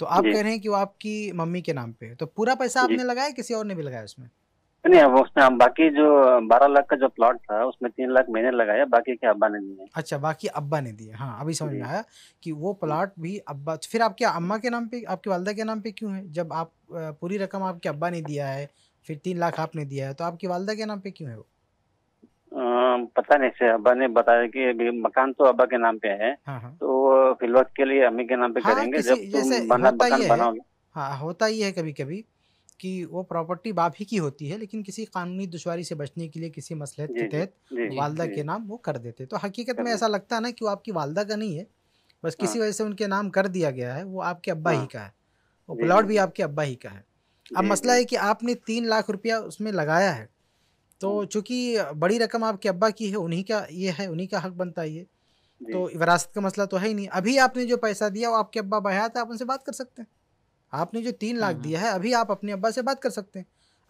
Speaker 2: तो आप कह रहे हैं कि वो आपकी मम्मी के नाम
Speaker 7: पे है तो पूरा पैसा आपने
Speaker 2: लगाया किसी और ने भी लगाया उसमें
Speaker 7: नहीं अब उसमें हम बाकी जो बारह लाख का जो प्लॉट था उसमें तीन लाख मैंने लगाया बाकी के अब्बा ने दिए
Speaker 2: अच्छा बाकी अब्बा ने दिए हाँ अभी समझ में आया कि वो प्लॉट भी अब्बा तो फिर आपके अम्मा के नाम पे आपके वालदा के नाम पे क्यों है जब आप पूरी रकम आपके अब्बा ने दिया है फिर तीन लाख आपने दिया है तो आपकी वालदा के नाम पे क्यों है वो
Speaker 7: पता नहीं अब्बा ने बताया कि अभी मकान तो अब्बा के नाम पे है हाँ, हाँ। तो फिलहाल के लिए अम्मी के नाम पे हाँ, करेंगे जब तुम बना मकान बनाओगे
Speaker 2: हाँ होता ही है कभी कभी कि वो प्रॉपर्टी बाप ही की होती है लेकिन किसी कानूनी दुशारी से बचने के लिए किसी मसले के तहत वालदा के नाम वो कर देते तो हकीकत में ऐसा लगता है ना कि वो आपकी वालदा का नहीं है बस हाँ। किसी वजह से उनके नाम कर दिया गया है वो आपके अब्बा ही हाँ। का है वो प्लॉट भी आपके अब्बा ही का है अब मसला है कि आपने तीन लाख रुपया उसमें लगाया है तो हाँ। चूंकि बड़ी रकम आपके अब्बा की है उन्हीं का ये है उन्हीं का हक बनता है ये तो विरासत का मसला तो है ही नहीं अभी आपने जो पैसा दिया वो आपके अब्बा बहाया था आप उनसे बात कर सकते हैं आपने जो तीन लाख हम्म। दिया है अभी आप अपने अब्बा से बात कर सकते हैं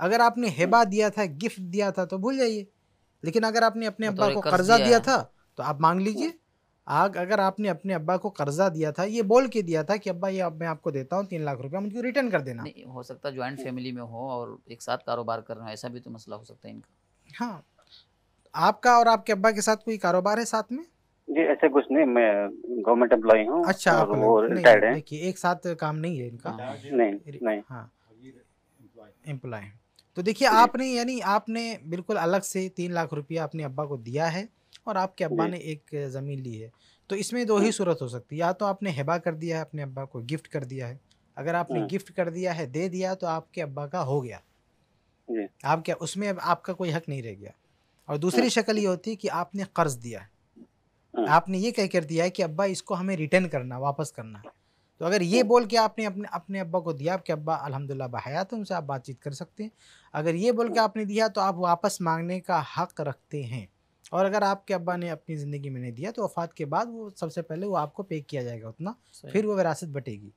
Speaker 2: अगर आपने हेबा दिया था गिफ्ट दिया था तो भूल जाइए लेकिन अगर आपने अपने हाँ, तो अब्बा को कर्जा दिया था तो आप मांग लीजिए आग अगर आपने अपने अब्बा को कर्जा दिया था ये बोल के दिया था कि अब्बा ये अब मैं आपको देता हूँ तीन लाख रुपया मुझे रिटर्न कर देना नहीं
Speaker 1: हो सकता ज्वाइंट फैमिली में हो और एक साथ कारोबार कर रहे हो ऐसा भी तो मसला हो सकता है इनका
Speaker 2: हाँ आपका और आपके अब्बा के साथ कोई कारोबार है साथ में
Speaker 1: जी ऐसे कुछ
Speaker 7: नहीं मैं गवर्नमेंट एम्प्लॉय हूँ अच्छा और वो रिटायर्ड है
Speaker 2: देखिए एक साथ काम नहीं है इनका हाँ। नहीं नहीं हाँ एम्प्लॉय तो देखिए आपने यानी आपने बिल्कुल अलग से तीन लाख रुपया अपने अब्बा को दिया है और आपके अब्बा ने एक ज़मीन ली है तो इसमें दो ही सूरत हो सकती है या तो आपने हिबा कर दिया है अपने अब्बा को गिफ्ट कर दिया है अगर आपने हाँ। गिफ्ट कर दिया है दे दिया तो आपके अब्बा का हो गया आप क्या उसमें आपका कोई हक नहीं रह गया और दूसरी हाँ। शक्ल ये होती है कि आपने कर्ज दिया है हाँ। आपने ये कह कर दिया है कि अब्बा इसको हमें रिटर्न करना वापस करना तो अगर ये हाँ। बोल के आपने अपने अपने अब्बा को दिया कि अब्बा अलहमदिल्ला तो उनसे आप बातचीत कर सकते हैं अगर ये बोल के आपने दिया तो आप वापस मांगने का हक रखते हैं और अगर आपके अब्बा ने अपनी ज़िंदगी में नहीं दिया तो वफ़ात के बाद वो सबसे पहले वो आपको पे किया जाएगा उतना फिर वो विरासत बटेगी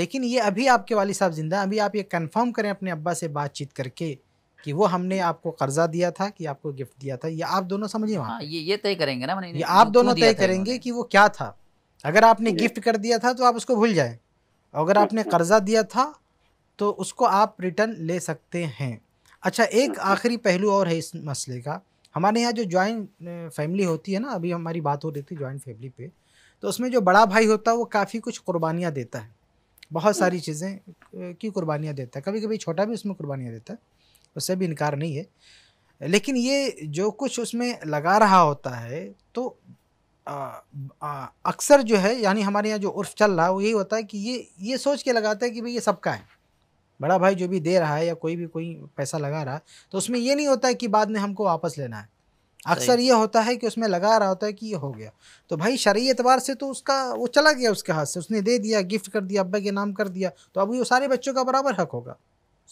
Speaker 2: लेकिन ये अभी आपके वाली साहब ज़िंदा अभी आप ये कन्फर्म करें अपने अब्बा से बातचीत करके कि वो हमने आपको कर्जा दिया था कि आपको गिफ्ट दिया था ये आप दोनों समझिए वहाँ हाँ,
Speaker 1: ये ये तय करेंगे ना मैंने ये आप दोनों तय करेंगे
Speaker 2: कि वो क्या था अगर आपने गिफ्ट कर दिया था तो आप उसको भूल जाए अगर आपने कर्जा दिया था तो उसको आप रिटर्न ले सकते हैं अच्छा एक अच्छा। आखिरी पहलू और है इस मसले का हमारे यहाँ जो जॉइंट फैमिली होती है ना अभी हमारी बात हो रही थी जॉइंट फैमिली पे तो उसमें जो बड़ा भाई होता है वो काफ़ी कुछ कुर्बानियाँ देता है बहुत हाँ। सारी चीज़ें की कुर्बानियाँ देता है कभी कभी छोटा भी उसमें कुर्बानियाँ देता है उससे भी इनकार नहीं है लेकिन ये जो कुछ उसमें लगा रहा होता है तो अक्सर जो है यानी हमारे यहाँ जो उर्फ चल रहा है वो यही होता है कि ये ये सोच के लगाता है कि भाई ये सबका है बड़ा भाई जो भी दे रहा है या कोई भी कोई पैसा लगा रहा है तो उसमें ये नहीं होता है कि बाद में हमको वापस लेना है अक्सर ये होता है कि उसमें लगा रहा होता है कि ये हो गया तो भाई शरी एतबार से तो उसका वो चला गया उसके हाथ से उसने दे दिया गिफ्ट कर दिया अब्बा के नाम कर दिया तो अब ये सारे बच्चों का बराबर हक होगा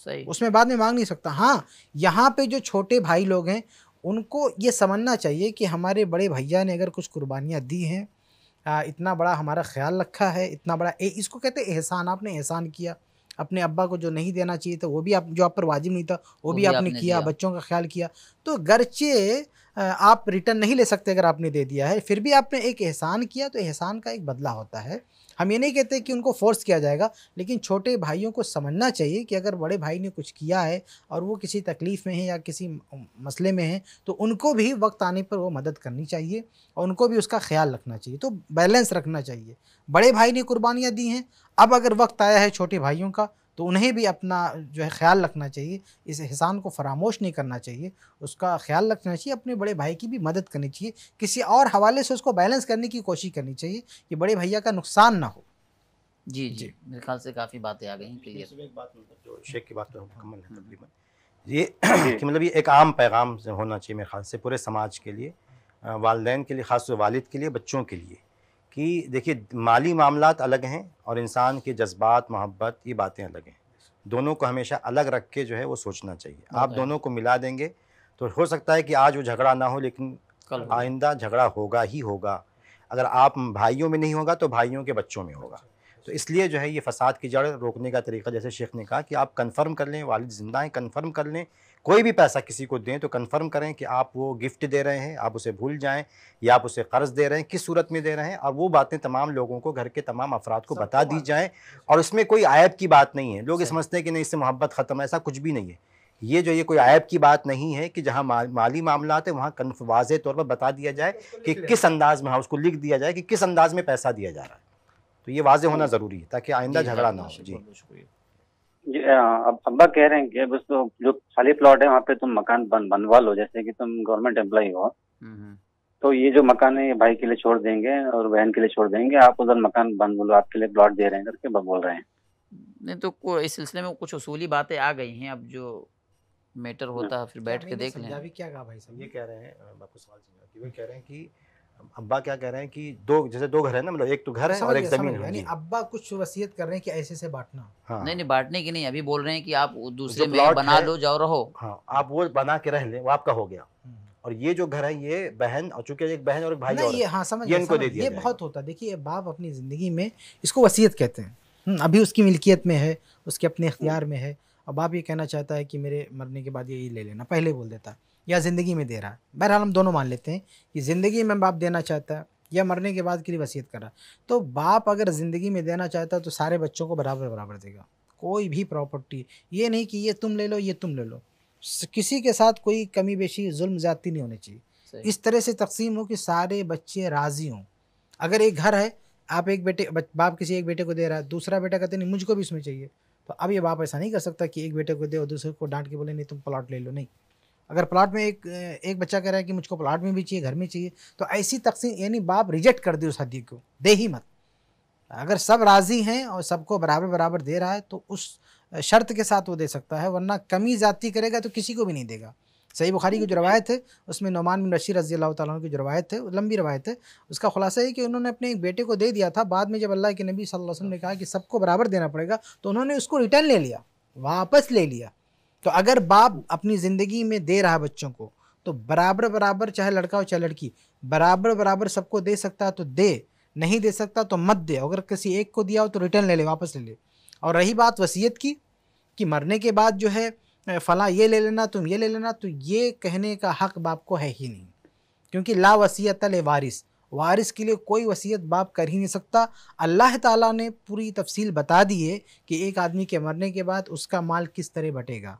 Speaker 2: सही उसमें बाद में मांग नहीं सकता हाँ यहाँ पे जो छोटे भाई लोग हैं उनको ये समझना चाहिए कि हमारे बड़े भैया ने अगर कुछ कुर्बानियाँ दी हैं इतना बड़ा हमारा ख्याल रखा है इतना बड़ा ए, इसको कहते हैं एहसान आपने एहसान किया अपने अब्बा को जो नहीं देना चाहिए था वो भी आप जो आप पर वाजिब नहीं था वो, वो भी, भी आपने, आपने किया बच्चों का ख्याल किया तो गरचे आप रिटर्न नहीं ले सकते अगर आपने दे दिया है फिर भी आपने एक एहसान किया तो एहसान का एक बदला होता है हम ये नहीं कहते कि उनको फोर्स किया जाएगा लेकिन छोटे भाइयों को समझना चाहिए कि अगर बड़े भाई ने कुछ किया है और वो किसी तकलीफ़ में है या किसी मसले में है तो उनको भी वक्त आने पर वो मदद करनी चाहिए और उनको भी उसका ख्याल रखना चाहिए तो बैलेंस रखना चाहिए बड़े भाई ने कुर्बानियाँ दी हैं अब अगर वक्त आया है छोटे भाइयों का तो उन्हें भी अपना जो है ख्याल रखना चाहिए इस एहसान को फरामोश नहीं करना चाहिए उसका ख्याल रखना चाहिए अपने बड़े भाई की भी मदद करनी चाहिए किसी और हवाले से उसको बैलेंस करने की कोशिश करनी चाहिए कि बड़े भैया का नुकसान ना हो
Speaker 1: जी
Speaker 3: जी मेरे ख्याल से काफ़ी बातें आ गई मतलब जो शेख की बात तो मुकम्मल है तकरीबन ये कि मतलब ये एक आम पैगाम होना चाहिए मेरे ख्याल से पूरे समाज के लिए वालदेन के लिए खास वालिद के लिए बच्चों के लिए कि देखिए माली मामला अलग हैं और इंसान के जज्बात मोहब्बत ये बातें अलग हैं दोनों को हमेशा अलग रख के जो है वो सोचना चाहिए आप दोनों को मिला देंगे तो हो सकता है कि आज वो झगड़ा ना हो लेकिन आइंदा झगड़ा होगा ही होगा अगर आप भाइयों में नहीं होगा तो भाइयों के बच्चों में होगा तो इसलिए जो है ये फसाद की जड़ रोकने का तरीका जैसे शेख ने कहा कि आप कन्फर्म कर लें वालिद ज़िंदा हैं कन्फर्म कर लें कोई भी पैसा किसी को दें तो कंफर्म करें कि आप वो गिफ्ट दे रहे हैं आप उसे भूल जाएं या आप उसे कर्ज दे रहे हैं किस सूरत में दे रहे हैं और वो बातें तमाम लोगों को घर के तमाम अफराद को बता दी जाएँ और इसमें कोई आयब की बात नहीं है लोग समझते हैं कि नहीं इससे मोहब्बत ख़त्म ऐसा कुछ भी नहीं है ये जो ये कोई आयब की बात नहीं है कि जहाँ माली मामला है वहाँ कन्फ वाज तौर पर बता दिया जाए कि किस अंदाज में हाँ उसको लिख दिया जाए कि किस अंदाज में पैसा दिया जा रहा है तो ये वाज होना ज़रूरी है ताकि आइंदा झगड़ा ना हो जी शुक्रिया
Speaker 7: अब अब्बा कह रहे हैं कि बस तो जो खाली प्लॉट है वहाँ पे तुम मकान बन बनवा लो जैसे कि तुम गवर्नमेंट एम्प्लॉय हो तो ये जो मकान है ये भाई के लिए छोड़ देंगे और बहन के लिए छोड़ देंगे आप उधर मकान बन बोलो आपके लिए प्लॉट दे रहे हैं करके बोल रहे हैं
Speaker 1: नहीं तो इस सिलसिले में कुछ उसूली बातें आ गई हैं अब जो मैटर होता है फिर बैठ के देख लें
Speaker 3: क्या कहा भाई साहब ये कह रहे हैं आपको सवाल कह रहे हैं कि अब्बा क्या कह रहे हैं कि दो जैसे दो घर है ना मतलब एक तो घर है और एक जमीन है यानी
Speaker 2: अब्बा कुछ वसीयत कर रहे हैं कि ऐसे से बांटना
Speaker 3: हाँ। नहीं
Speaker 1: नहीं बांटने की नहीं अभी बोल रहे हैं कि आप दूसरे में बना लो
Speaker 3: जाओ रहो हाँ आप वो बना के रह ले वो आपका हो गया हम्म। और ये जो घर है ये बहन और चूंकि एक बहन और एक भाई ये हाँ समझ इनको दे दिया ये
Speaker 2: बहुत होता है देखिए बाप अपनी ज़िंदगी में इसको वसीयत कहते हैं हम्म, अभी उसकी मिल्कियत में है उसके अपने इख्तियार में है और बाप ये कहना चाहता है कि मेरे मरने के बाद ये ले लेना पहले बोल देता है या ज़िंदगी में दे रहा है बहरहाल हम दोनों मान लेते हैं कि ज़िंदगी में बाप देना चाहता है या मरने के बाद के लिए वसीयत कर रहा है तो बाप अगर ज़िंदगी में देना चाहता है तो सारे बच्चों को बराबर बराबर देगा कोई भी प्रॉपर्टी ये नहीं कि ये तुम ले लो ये तुम ले लो किसी के साथ कोई कमी बेशी जुल्म ज़्यादती नहीं होनी चाहिए इस तरह से तकसीम हो कि सारे बच्चे राज़ी हों अगर एक घर है आप एक बेटे बाप किसी एक बेटे को दे रहा है दूसरा बेटा कहते नहीं मुझको भी इसमें चाहिए तो अब ये बाप ऐसा नहीं कर सकता कि एक बेटे को दे और दूसरे को डांट के बोले नहीं तुम प्लॉट ले लो नहीं अगर प्लाट में एक एक बच्चा कह रहा है कि मुझको प्लाट में भी चाहिए घर में चाहिए तो ऐसी तकसीम यानी बाप रिजेक्ट कर दे उस हदी को दे ही मत अगर सब राज़ी हैं और सबको बराबर बराबर दे रहा है तो उस शर्त के साथ वो दे सकता है वरना कमी ज़्यादती करेगा तो किसी को भी नहीं देगा सही बुखारी की जो रवायत है उसमें नुमान बिन रशीद रजी अल्लाह तुम की जो रवायत है लंबी रवायत है उसका खुलासा है कि उन्होंने अपने एक बेटे को दे दिया था बाद में जब अल्लाह के नबी सल्लल्लाहु अलैहि वसल्लम ने कहा कि सबको बराबर देना पड़ेगा तो उन्होंने उसको रिटर्न ले लिया वापस ले लिया तो अगर बाप अपनी ज़िंदगी में दे रहा बच्चों को तो बराबर बराबर चाहे लड़का हो चाहे लड़की बराबर बराबर सबको दे सकता है तो दे नहीं दे सकता तो मत दे अगर किसी एक को दिया हो तो रिटर्न ले ले वापस ले ले और रही बात वसीयत की कि मरने के बाद जो है फ़लाँ ये ले लेना तुम ये ले लेना तो ये कहने का हक बाप को है ही नहीं क्योंकि ला वसीयत ले वारिस वारिस के लिए कोई वसीयत बाप कर ही नहीं सकता अल्लाह ताला ने पूरी तफसील बता दी है कि एक आदमी के मरने के बाद उसका माल किस तरह बटेगा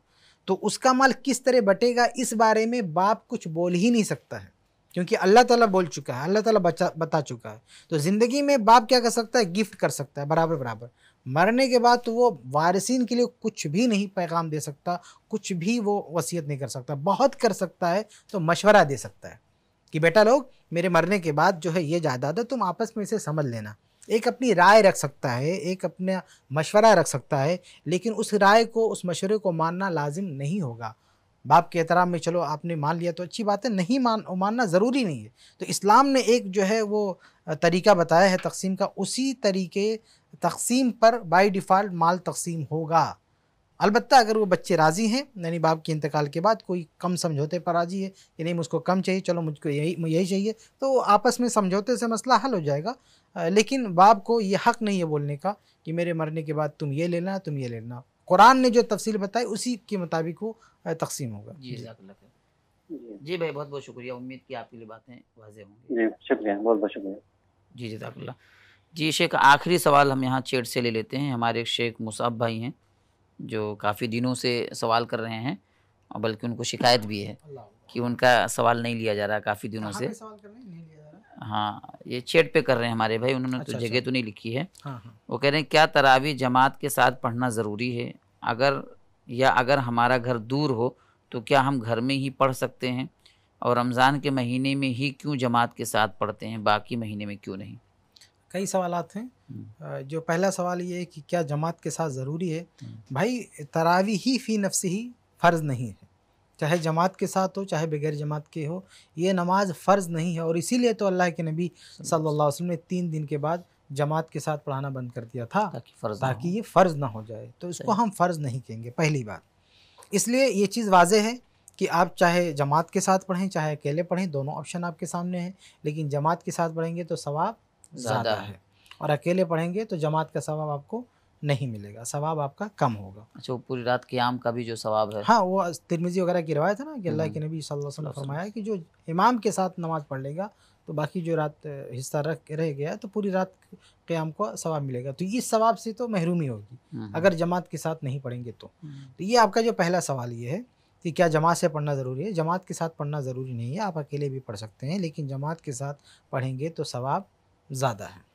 Speaker 2: तो उसका माल किस तरह बटेगा इस बारे में बाप कुछ बोल ही नहीं सकता है क्योंकि अल्लाह ताला बोल चुका है अल्लाह ताला बचा बता चुका है तो ज़िंदगी में बाप क्या कर सकता है गिफ्ट कर सकता है बराबर बराबर मरने के बाद तो वो वारसिन के लिए कुछ भी नहीं पैगाम दे सकता कुछ भी वो वसीयत नहीं कर सकता बहुत कर सकता है तो मशवरा दे सकता है कि बेटा लोग मेरे मरने के बाद जो है ये जायदाद है तुम आपस में इसे समझ लेना एक अपनी राय रख सकता है एक अपना मशवरा रख सकता है लेकिन उस राय को उस मशवरे को मानना लाजिम नहीं होगा बाप के एहतराम में चलो आपने मान लिया तो अच्छी बात है नहीं मान मानना ज़रूरी नहीं है तो इस्लाम ने एक जो है वो तरीका बताया है तकसीम का उसी तरीके तकसीम पर बाई डिफ़ाल्ट माल तकसीम होगा अलबत्त अगर वो बच्चे राज़ी हैं यानी बाप के इंतकाल के बाद कोई कम समझौते पर राज़ी है कि नहीं मुझको कम चाहिए चलो मुझको यही यही चाहिए तो आपस में समझौते से मसला हल हो जाएगा लेकिन बाप को ये हक़ नहीं है बोलने का कि मेरे मरने के बाद तुम ये लेना तुम ये लेना कुरान ने जो तफसील बताई उसी के मुताबिक वो तकसीम होगा जी
Speaker 1: जी भाई बहुत बहुत शुक्रिया उम्मीद की आपके लिए बातें वाजे होंगी जी शुक्रिया बहुत बहुत शुक्रिया जी जजाकल्ला जी शेख आखिरी सवाल हम यहाँ चेट से ले लेते हैं हमारे शेख मुसाब भाई हैं जो काफ़ी दिनों से सवाल कर रहे हैं और बल्कि उनको शिकायत भी है कि उनका सवाल नहीं लिया जा रहा काफ़ी दिनों से हाँ ये चेट पे कर रहे हैं हमारे भाई उन्होंने तो अच्छा, तो जगह अच्छा। तो नहीं लिखी है हाँ, हाँ। वो कह रहे हैं क्या तरावी जमात के साथ पढ़ना ज़रूरी है अगर या अगर हमारा घर दूर हो तो क्या हम घर में ही पढ़ सकते हैं और रमज़ान के महीने में ही क्यों जमात के साथ पढ़ते हैं बाकी महीने में क्यों नहीं कई सवाल
Speaker 2: हैं हम्म। जो पहला सवाल ये है कि क्या जमात के साथ ज़रूरी है हम्म। भाई तरावी ही फ़ी नफ्स ही फ़र्ज़ नहीं है चाहे जमात के साथ हो चाहे बगैर जमात के हो ये नमाज फ़र्ज़ नहीं है और इसीलिए तो अल्लाह के नबी सल्लल्लाहु अलैहि वसल्लम ने तीन दिन के बाद जमात के साथ पढ़ाना बंद कर दिया था ताकि फर्ज ताकि ये फ़र्ज़ ना हो जाए तो इसको हम फ़र्ज़ नहीं कहेंगे पहली बात इसलिए ये चीज़ वाज है कि आप चाहे जमात के साथ पढ़ें चाहे अकेले पढ़ें दोनों ऑप्शन आपके सामने हैं लेकिन जमात के साथ पढ़ेंगे तो सवाब
Speaker 9: ज़्यादा है
Speaker 1: और
Speaker 2: अकेले पढ़ेंगे तो जमात का सवाब आपको नहीं मिलेगा सवाब आपका कम
Speaker 1: होगा अच्छा वो पूरी रात क्याम का भी जो सवाब है हाँ
Speaker 2: वो तिरमिजी वगैरह की रवायत है ना कि अल्लाह हम्म। के नबी सल्लल्लाहु अलैहि वसल्लम फरमाया कि जो इमाम के साथ नमाज पढ़ लेगा तो बाकी जो रात हिस्सा रख रह गया तो पूरी रात क्याम को सवाब मिलेगा तो इस सवाब से तो महरूमी होगी हम्म। अगर जमात के साथ नहीं पढ़ेंगे तो, हम्म। तो ये आपका जो पहला सवाल ये है कि क्या जमात से पढ़ना ज़रूरी है जमात के साथ पढ़ना ज़रूरी नहीं है आप अकेले भी पढ़ सकते हैं लेकिन जमात के साथ पढ़ेंगे तो सवाब ज़्यादा है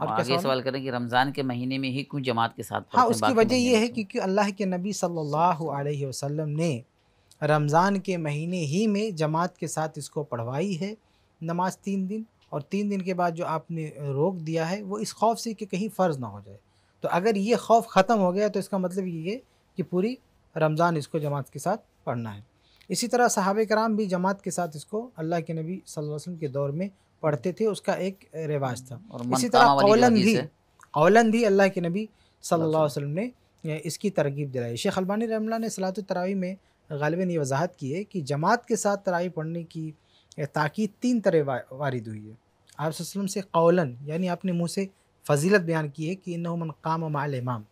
Speaker 1: आप आगे सवाल करें कि रमज़ान के महीने में ही क्यों जमात के साथ हाँ उसकी वजह यह है
Speaker 2: क्योंकि अल्लाह के नबी सल्लल्लाहु अलैहि वसल्लम ने रमज़ान के महीने ही में जमात के साथ इसको पढ़वाई है नमाज तीन दिन और तीन दिन के बाद जो आपने रोक दिया है वो इस खौफ से कि कहीं फ़र्ज़ ना हो जाए तो अगर ये खौफ ख़त्म हो गया तो इसका मतलब ये है कि पूरी रमज़ान इसको जमात के साथ पढ़ना है इसी तरह सहाबे कराम भी जमात के साथ इसको अल्लाह के नबी वसल्लम के दौर में पढ़ते थे उसका एक रिवाज था इसी तरह कौलन भी अल्लाह के नबी सल्लल्लाहु अलैहि अच्छा। वसल्लम ने इसकी तरगीब दिलाई शेख अलबानी रमला ने सलात तरावी में गालबा ये वजाहत की है कि जमात के साथ तरावी पढ़ने की ताकि तीन तरह वारिद हुई है आप वसल्लम से कौलन यानी आपने मुँह से फजीलत बयान की है कि इन काम माल इमाम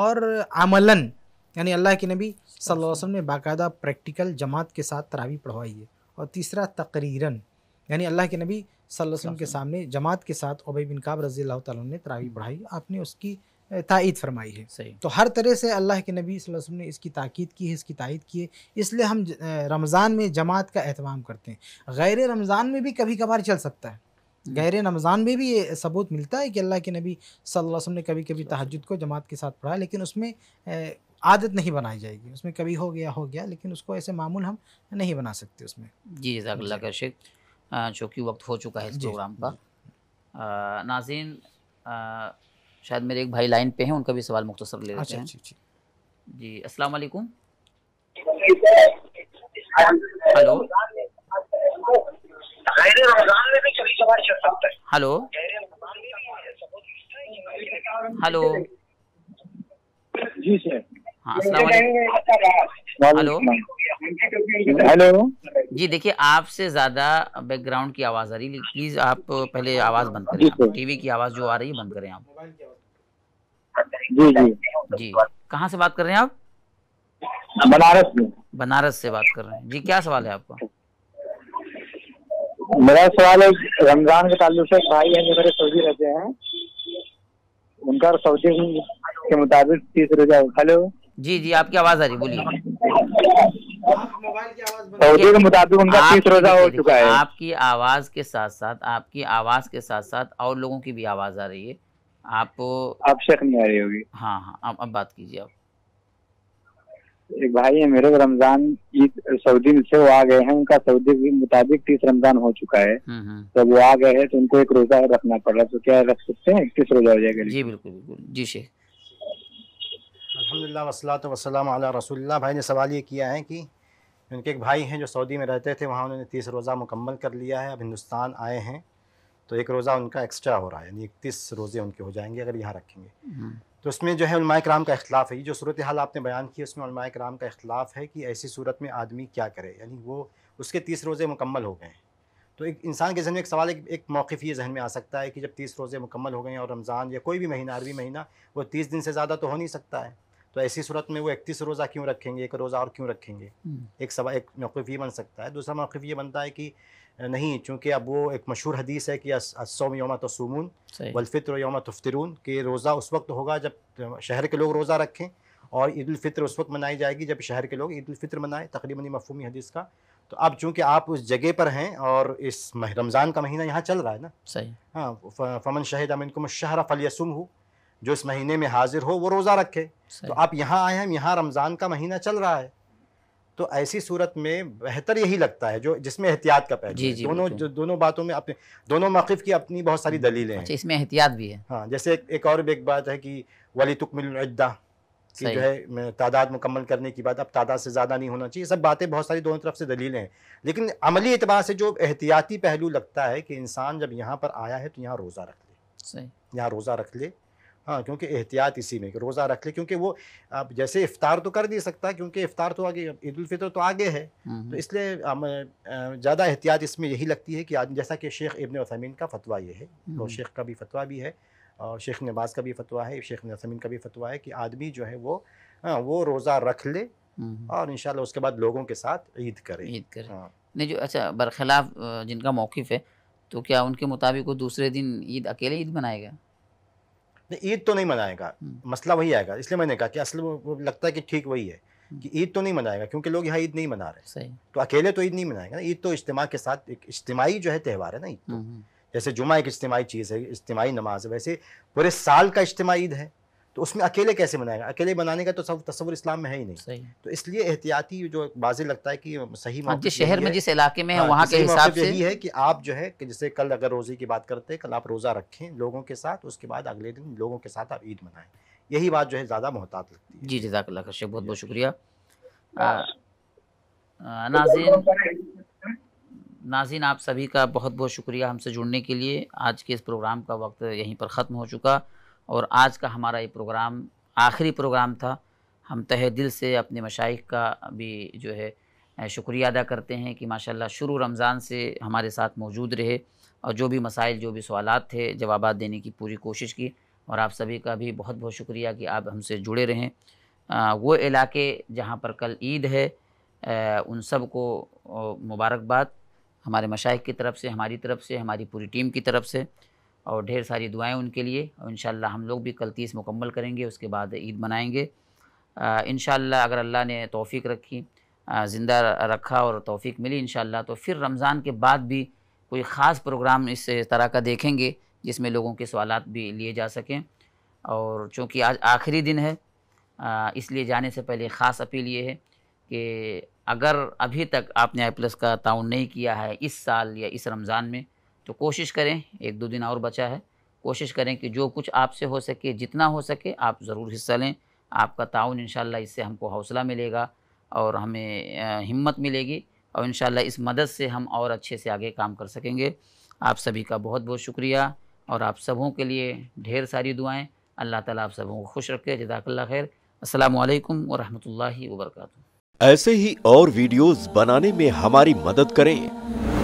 Speaker 2: और आमलन यानी अल्लाह के नबी सल्लल्लाहु अलैहि वसल्लम ने बाकायदा प्रैक्टिकल जमात के साथ तरावी पढ़वाई है और तीसरा तकरीरन यानी अल्लाह के नबी वसल्लम के सामने जमात के साथ उबई बिन काब रजी अल्लाह ने तरावी हम्म। बढ़ाई आपने उसकी तायद फरमाई है सही तो हर तरह से अल्लाह के नबी वसल्लम ने इसकी ताक़ीद की है इसकी तायद की है इसलिए हम रमज़ान में जमात का अहतमाम करते हैं गैर रमज़ान में भी कभी कभार चल सकता है हम्म। गैर रमज़ान में भी ये सबूत मिलता है कि अल्लाह के नबी वसल्लम ने कभी कभी तहजद को जमात के साथ पढ़ा लेकिन उसमें आदत नहीं बनाई जाएगी उसमें कभी हो गया हो गया लेकिन उसको ऐसे मामूल हम नहीं बना सकते उसमें
Speaker 1: जी जजाक शेख जो कि वक्त हो चुका है इस प्रोग्राम का नाजीन शायद मेरे एक भाई लाइन पे हैं उनका भी सवाल मुख्तसर ले लेते अच्छा, हैं जी अस्सलाम वालेकुम
Speaker 9: हेलो हेलो हेलो जी सर हाँ, हेलो हेलो जी
Speaker 1: देखिए आपसे ज्यादा बैकग्राउंड की आवाज आ रही है प्लीज आप पहले आवाज बंद करें टीवी की आवाज जो आ रही है बंद करें आप जी जी जी कहाँ से बात कर रहे हैं आप बनारस में बनारस से बात कर रहे हैं जी क्या सवाल है आपका मेरा सवाल है रमजान के ताल्लुक से भाई है जो मेरे सऊदी रहते
Speaker 4: हैं उनका सऊदी के मुताबिक तीस रोजा हेलो
Speaker 1: जी जी आपकी आवाज आ रही बोलिए आपकी आवाज के साथ साथ आपकी आवाज के साथ साथ और लोगों की भी आवाज आ रही है आप आप शक नहीं आ रही होगी हाँ हाँ अब अब बात कीजिए आप
Speaker 4: एक भाई है मेरे रमजान ईद सऊदी से वो आ गए हैं उनका सऊदी के मुताबिक तीस रमजान हो चुका है तो वो आ गए हैं तो उनको एक रोजा रखना पड़ रहा है तो क्या
Speaker 1: रख सकते हैं किस रोजा हो जाएगा जी बिल्कुल बिल्कुल जी शेख
Speaker 3: अल्हम्दुलिल्लाह वसलात वसलम अला रसूलुल्लाह भाई ने सवाल ये किया है कि उनके एक भाई हैं जो सऊदी में रहते थे वहाँ उन्होंने तीस रोज़ा मुकम्मल कर लिया है अब हिंदुस्तान आए हैं तो एक रोज़ा उनका एक्स्ट्रा हो रहा है यानी इकतीस रोज़े उनके हो जाएंगे अगर यहाँ रखेंगे हम्म। तो उसमें जो है उलमा कराम का अख्तिलाफ़ है ये जो सूरत हाल आपने बयान की उसमें उलमा कराम का अख्तिलाफ़ है कि ऐसी सूरत में आदमी क्या करे यानी वो उसके तीस रोज़े मुकम्मल हो गए हैं तो एक इंसान के जहन में एक सवाल एक, एक मौक़ ये जहन में आ सकता है कि जब तीस रोज़े मुकम्मल हो गए हैं और रमज़ान या कोई भी महीना अरबी महीना वो तीस दिन से ज़्यादा तो हो नहीं सकता है तो ऐसी सूरत में वो इकतीस रोज़ा क्यों रखेंगे एक रोज़ा और क्यों रखेंगे हम्म। एक सवा एक मौक़ ये बन सकता है दूसरा मौक़ ये बनता है कि नहीं चूँकि अब वो एक मशहूर हदीस है कि असोम योम तसूमून वलफ़ितर योम तफ्तरून कि रोज़ा उस वक्त होगा जब शहर के लोग रोज़ा रखें और ईदालफ़ितर उस वक्त मनाई जाएगी जब शहर के लोग ईदालफ़ितर मनाएं तकरीबन मफहमी हदीस का तो अब चूंकि आप उस जगह पर हैं और इस रमज़ान का महीना यहाँ चल रहा है ना सही हाँ फमन शाहिद अमिन को फल फलियसुम हूँ जो इस महीने में हाजिर हो वो रोज़ा रखे तो आप यहाँ आए हैं यहाँ रमज़ान का महीना चल रहा है तो ऐसी सूरत में बेहतर यही लगता है जो जिसमें एहतियात का पहलू दोनों जो दोनों बातों में अपने दोनों मौक़ की अपनी बहुत सारी हम्म। दलीलें हैं अच्छा, इसमें
Speaker 1: एहतियात भी है
Speaker 3: हाँ जैसे एक, एक और एक बात है कि वली तुकमिल्दा की जो है तादाद मुकम्मल करने की बात अब तादाद से ज़्यादा नहीं होना चाहिए सब बातें बहुत सारी दोनों तरफ से दलीलें हैं लेकिन अमली एतबार से जो एहतियाती पहलू लगता है कि इंसान जब यहाँ पर आया है तो यहाँ रोज़ा रख ले यहाँ रोज़ा रख ले हाँ क्योंकि एहतियात इसी में रोज़ा रख ले क्योंकि वो आप जैसे इफ़ार तो कर नहीं सकता क्योंकि इफ़ार तो आगे ईद तो आगे है तो इसलिए ज़्यादा एहतियात इसमें यही लगती है कि आज जैसा कि शेख इबन वसमीन का फतवा ये है तो शेख का भी फतवा भी है और शेख नवाज़ का भी फतवा है शेख नसमीन का भी फतवा है कि आदमी जो है वो हाँ वो रोज़ा रख ले और इन उसके बाद लोगों के साथ ईद करे ईद करे हाँ।
Speaker 1: नहीं जो अच्छा बरखिलाफ़ जिनका मौक़ है तो क्या उनके मुताबिक वो दूसरे दिन ईद अकेले ईद
Speaker 3: मनाएगा ईद तो नहीं मनाएगा हम्म। मसला वही आएगा इसलिए मैंने कहा कि असल वो लगता है कि ठीक वही है हम्म। कि ईद तो नहीं मनाएगा क्योंकि लोग यहाँ ईद नहीं मना रहे सही तो अकेले तो ईद नहीं मनाएगा ना ईद तो इज्तम के साथ एक इज्तमाही जो है त्यौहार है ना ईद हम्म, तो जैसे जुमा एक इज्तमाही चीज़ है इज्तमाही नमाज है वैसे पूरे साल का इज्तिमा ईद है तो उसमें अकेले कैसे बनाएगा अकेले बनाने का तो सब तस्वर इस्लाम में है ही नहीं सही तो इसलिए एहतियाती जो बाजी लगता है कि सही हाँ, जिस शहर में जिस इलाके में है हाँ, वहाँ के हिसाब से यही है कि आप जो है कि जैसे कल अगर रोज़े की बात करते हैं कल आप रोज़ा रखें लोगों के साथ उसके बाद अगले दिन लोगों के साथ आप ईद मनाएं यही बात जो है ज़्यादा मोहतात लगती है जी जजाक खशे बहुत बहुत शुक्रिया नाजिन
Speaker 1: नाजिन आप सभी का बहुत बहुत शुक्रिया हमसे जुड़ने के लिए आज के इस प्रोग्राम का वक्त यहीं पर ख़त्म हो चुका और आज का हमारा ये प्रोग्राम आखिरी प्रोग्राम था हम तहे दिल से अपने मशाइ का भी जो है शुक्रिया अदा करते हैं कि माशाल्लाह शुरू रमज़ान से हमारे साथ मौजूद रहे और जो भी मसाइल जो भी सवाल थे जवाब देने की पूरी कोशिश की और आप सभी का भी बहुत बहुत शुक्रिया कि आप हमसे जुड़े रहें वो इलाके जहाँ पर कल ईद है आ, उन सब को मुबारकबाद हमारे मशाइ की तरफ से हमारी तरफ से हमारी पूरी टीम की तरफ से और ढेर सारी दुआएं उनके लिए और इन हम लोग भी कल तीस मुकम्मल करेंगे उसके बाद ईद मनाएंगे इन अगर अल्लाह ने तोफ़ी रखी ज़िंदा रखा और तोफ़ी मिली इन तो फिर रमज़ान के बाद भी कोई ख़ास प्रोग्राम इस तरह का देखेंगे जिसमें लोगों के सवाल भी लिए जा सकें और चूँकि आज आखिरी दिन है इसलिए जाने से पहले ख़ास अपील ये है कि अगर अभी तक आपने आई प्लस का ताउन नहीं किया है इस साल या इस रमज़ान में तो कोशिश करें एक दो दिन और बचा है कोशिश करें कि जो कुछ आपसे हो सके जितना हो सके आप ज़रूर हिस्सा लें आपका ताउन इन इससे हमको हौसला मिलेगा और हमें हिम्मत मिलेगी और इन इस मदद से हम और अच्छे से आगे काम कर सकेंगे आप सभी का बहुत बहुत शुक्रिया और आप सबों के लिए ढेर सारी दुआएं अल्लाह ताला आप सबों को खुश रखे जदाकल्ला खैर अस्सलाम वरहमल व
Speaker 3: ऐसे ही और वीडियोस बनाने में हमारी मदद करें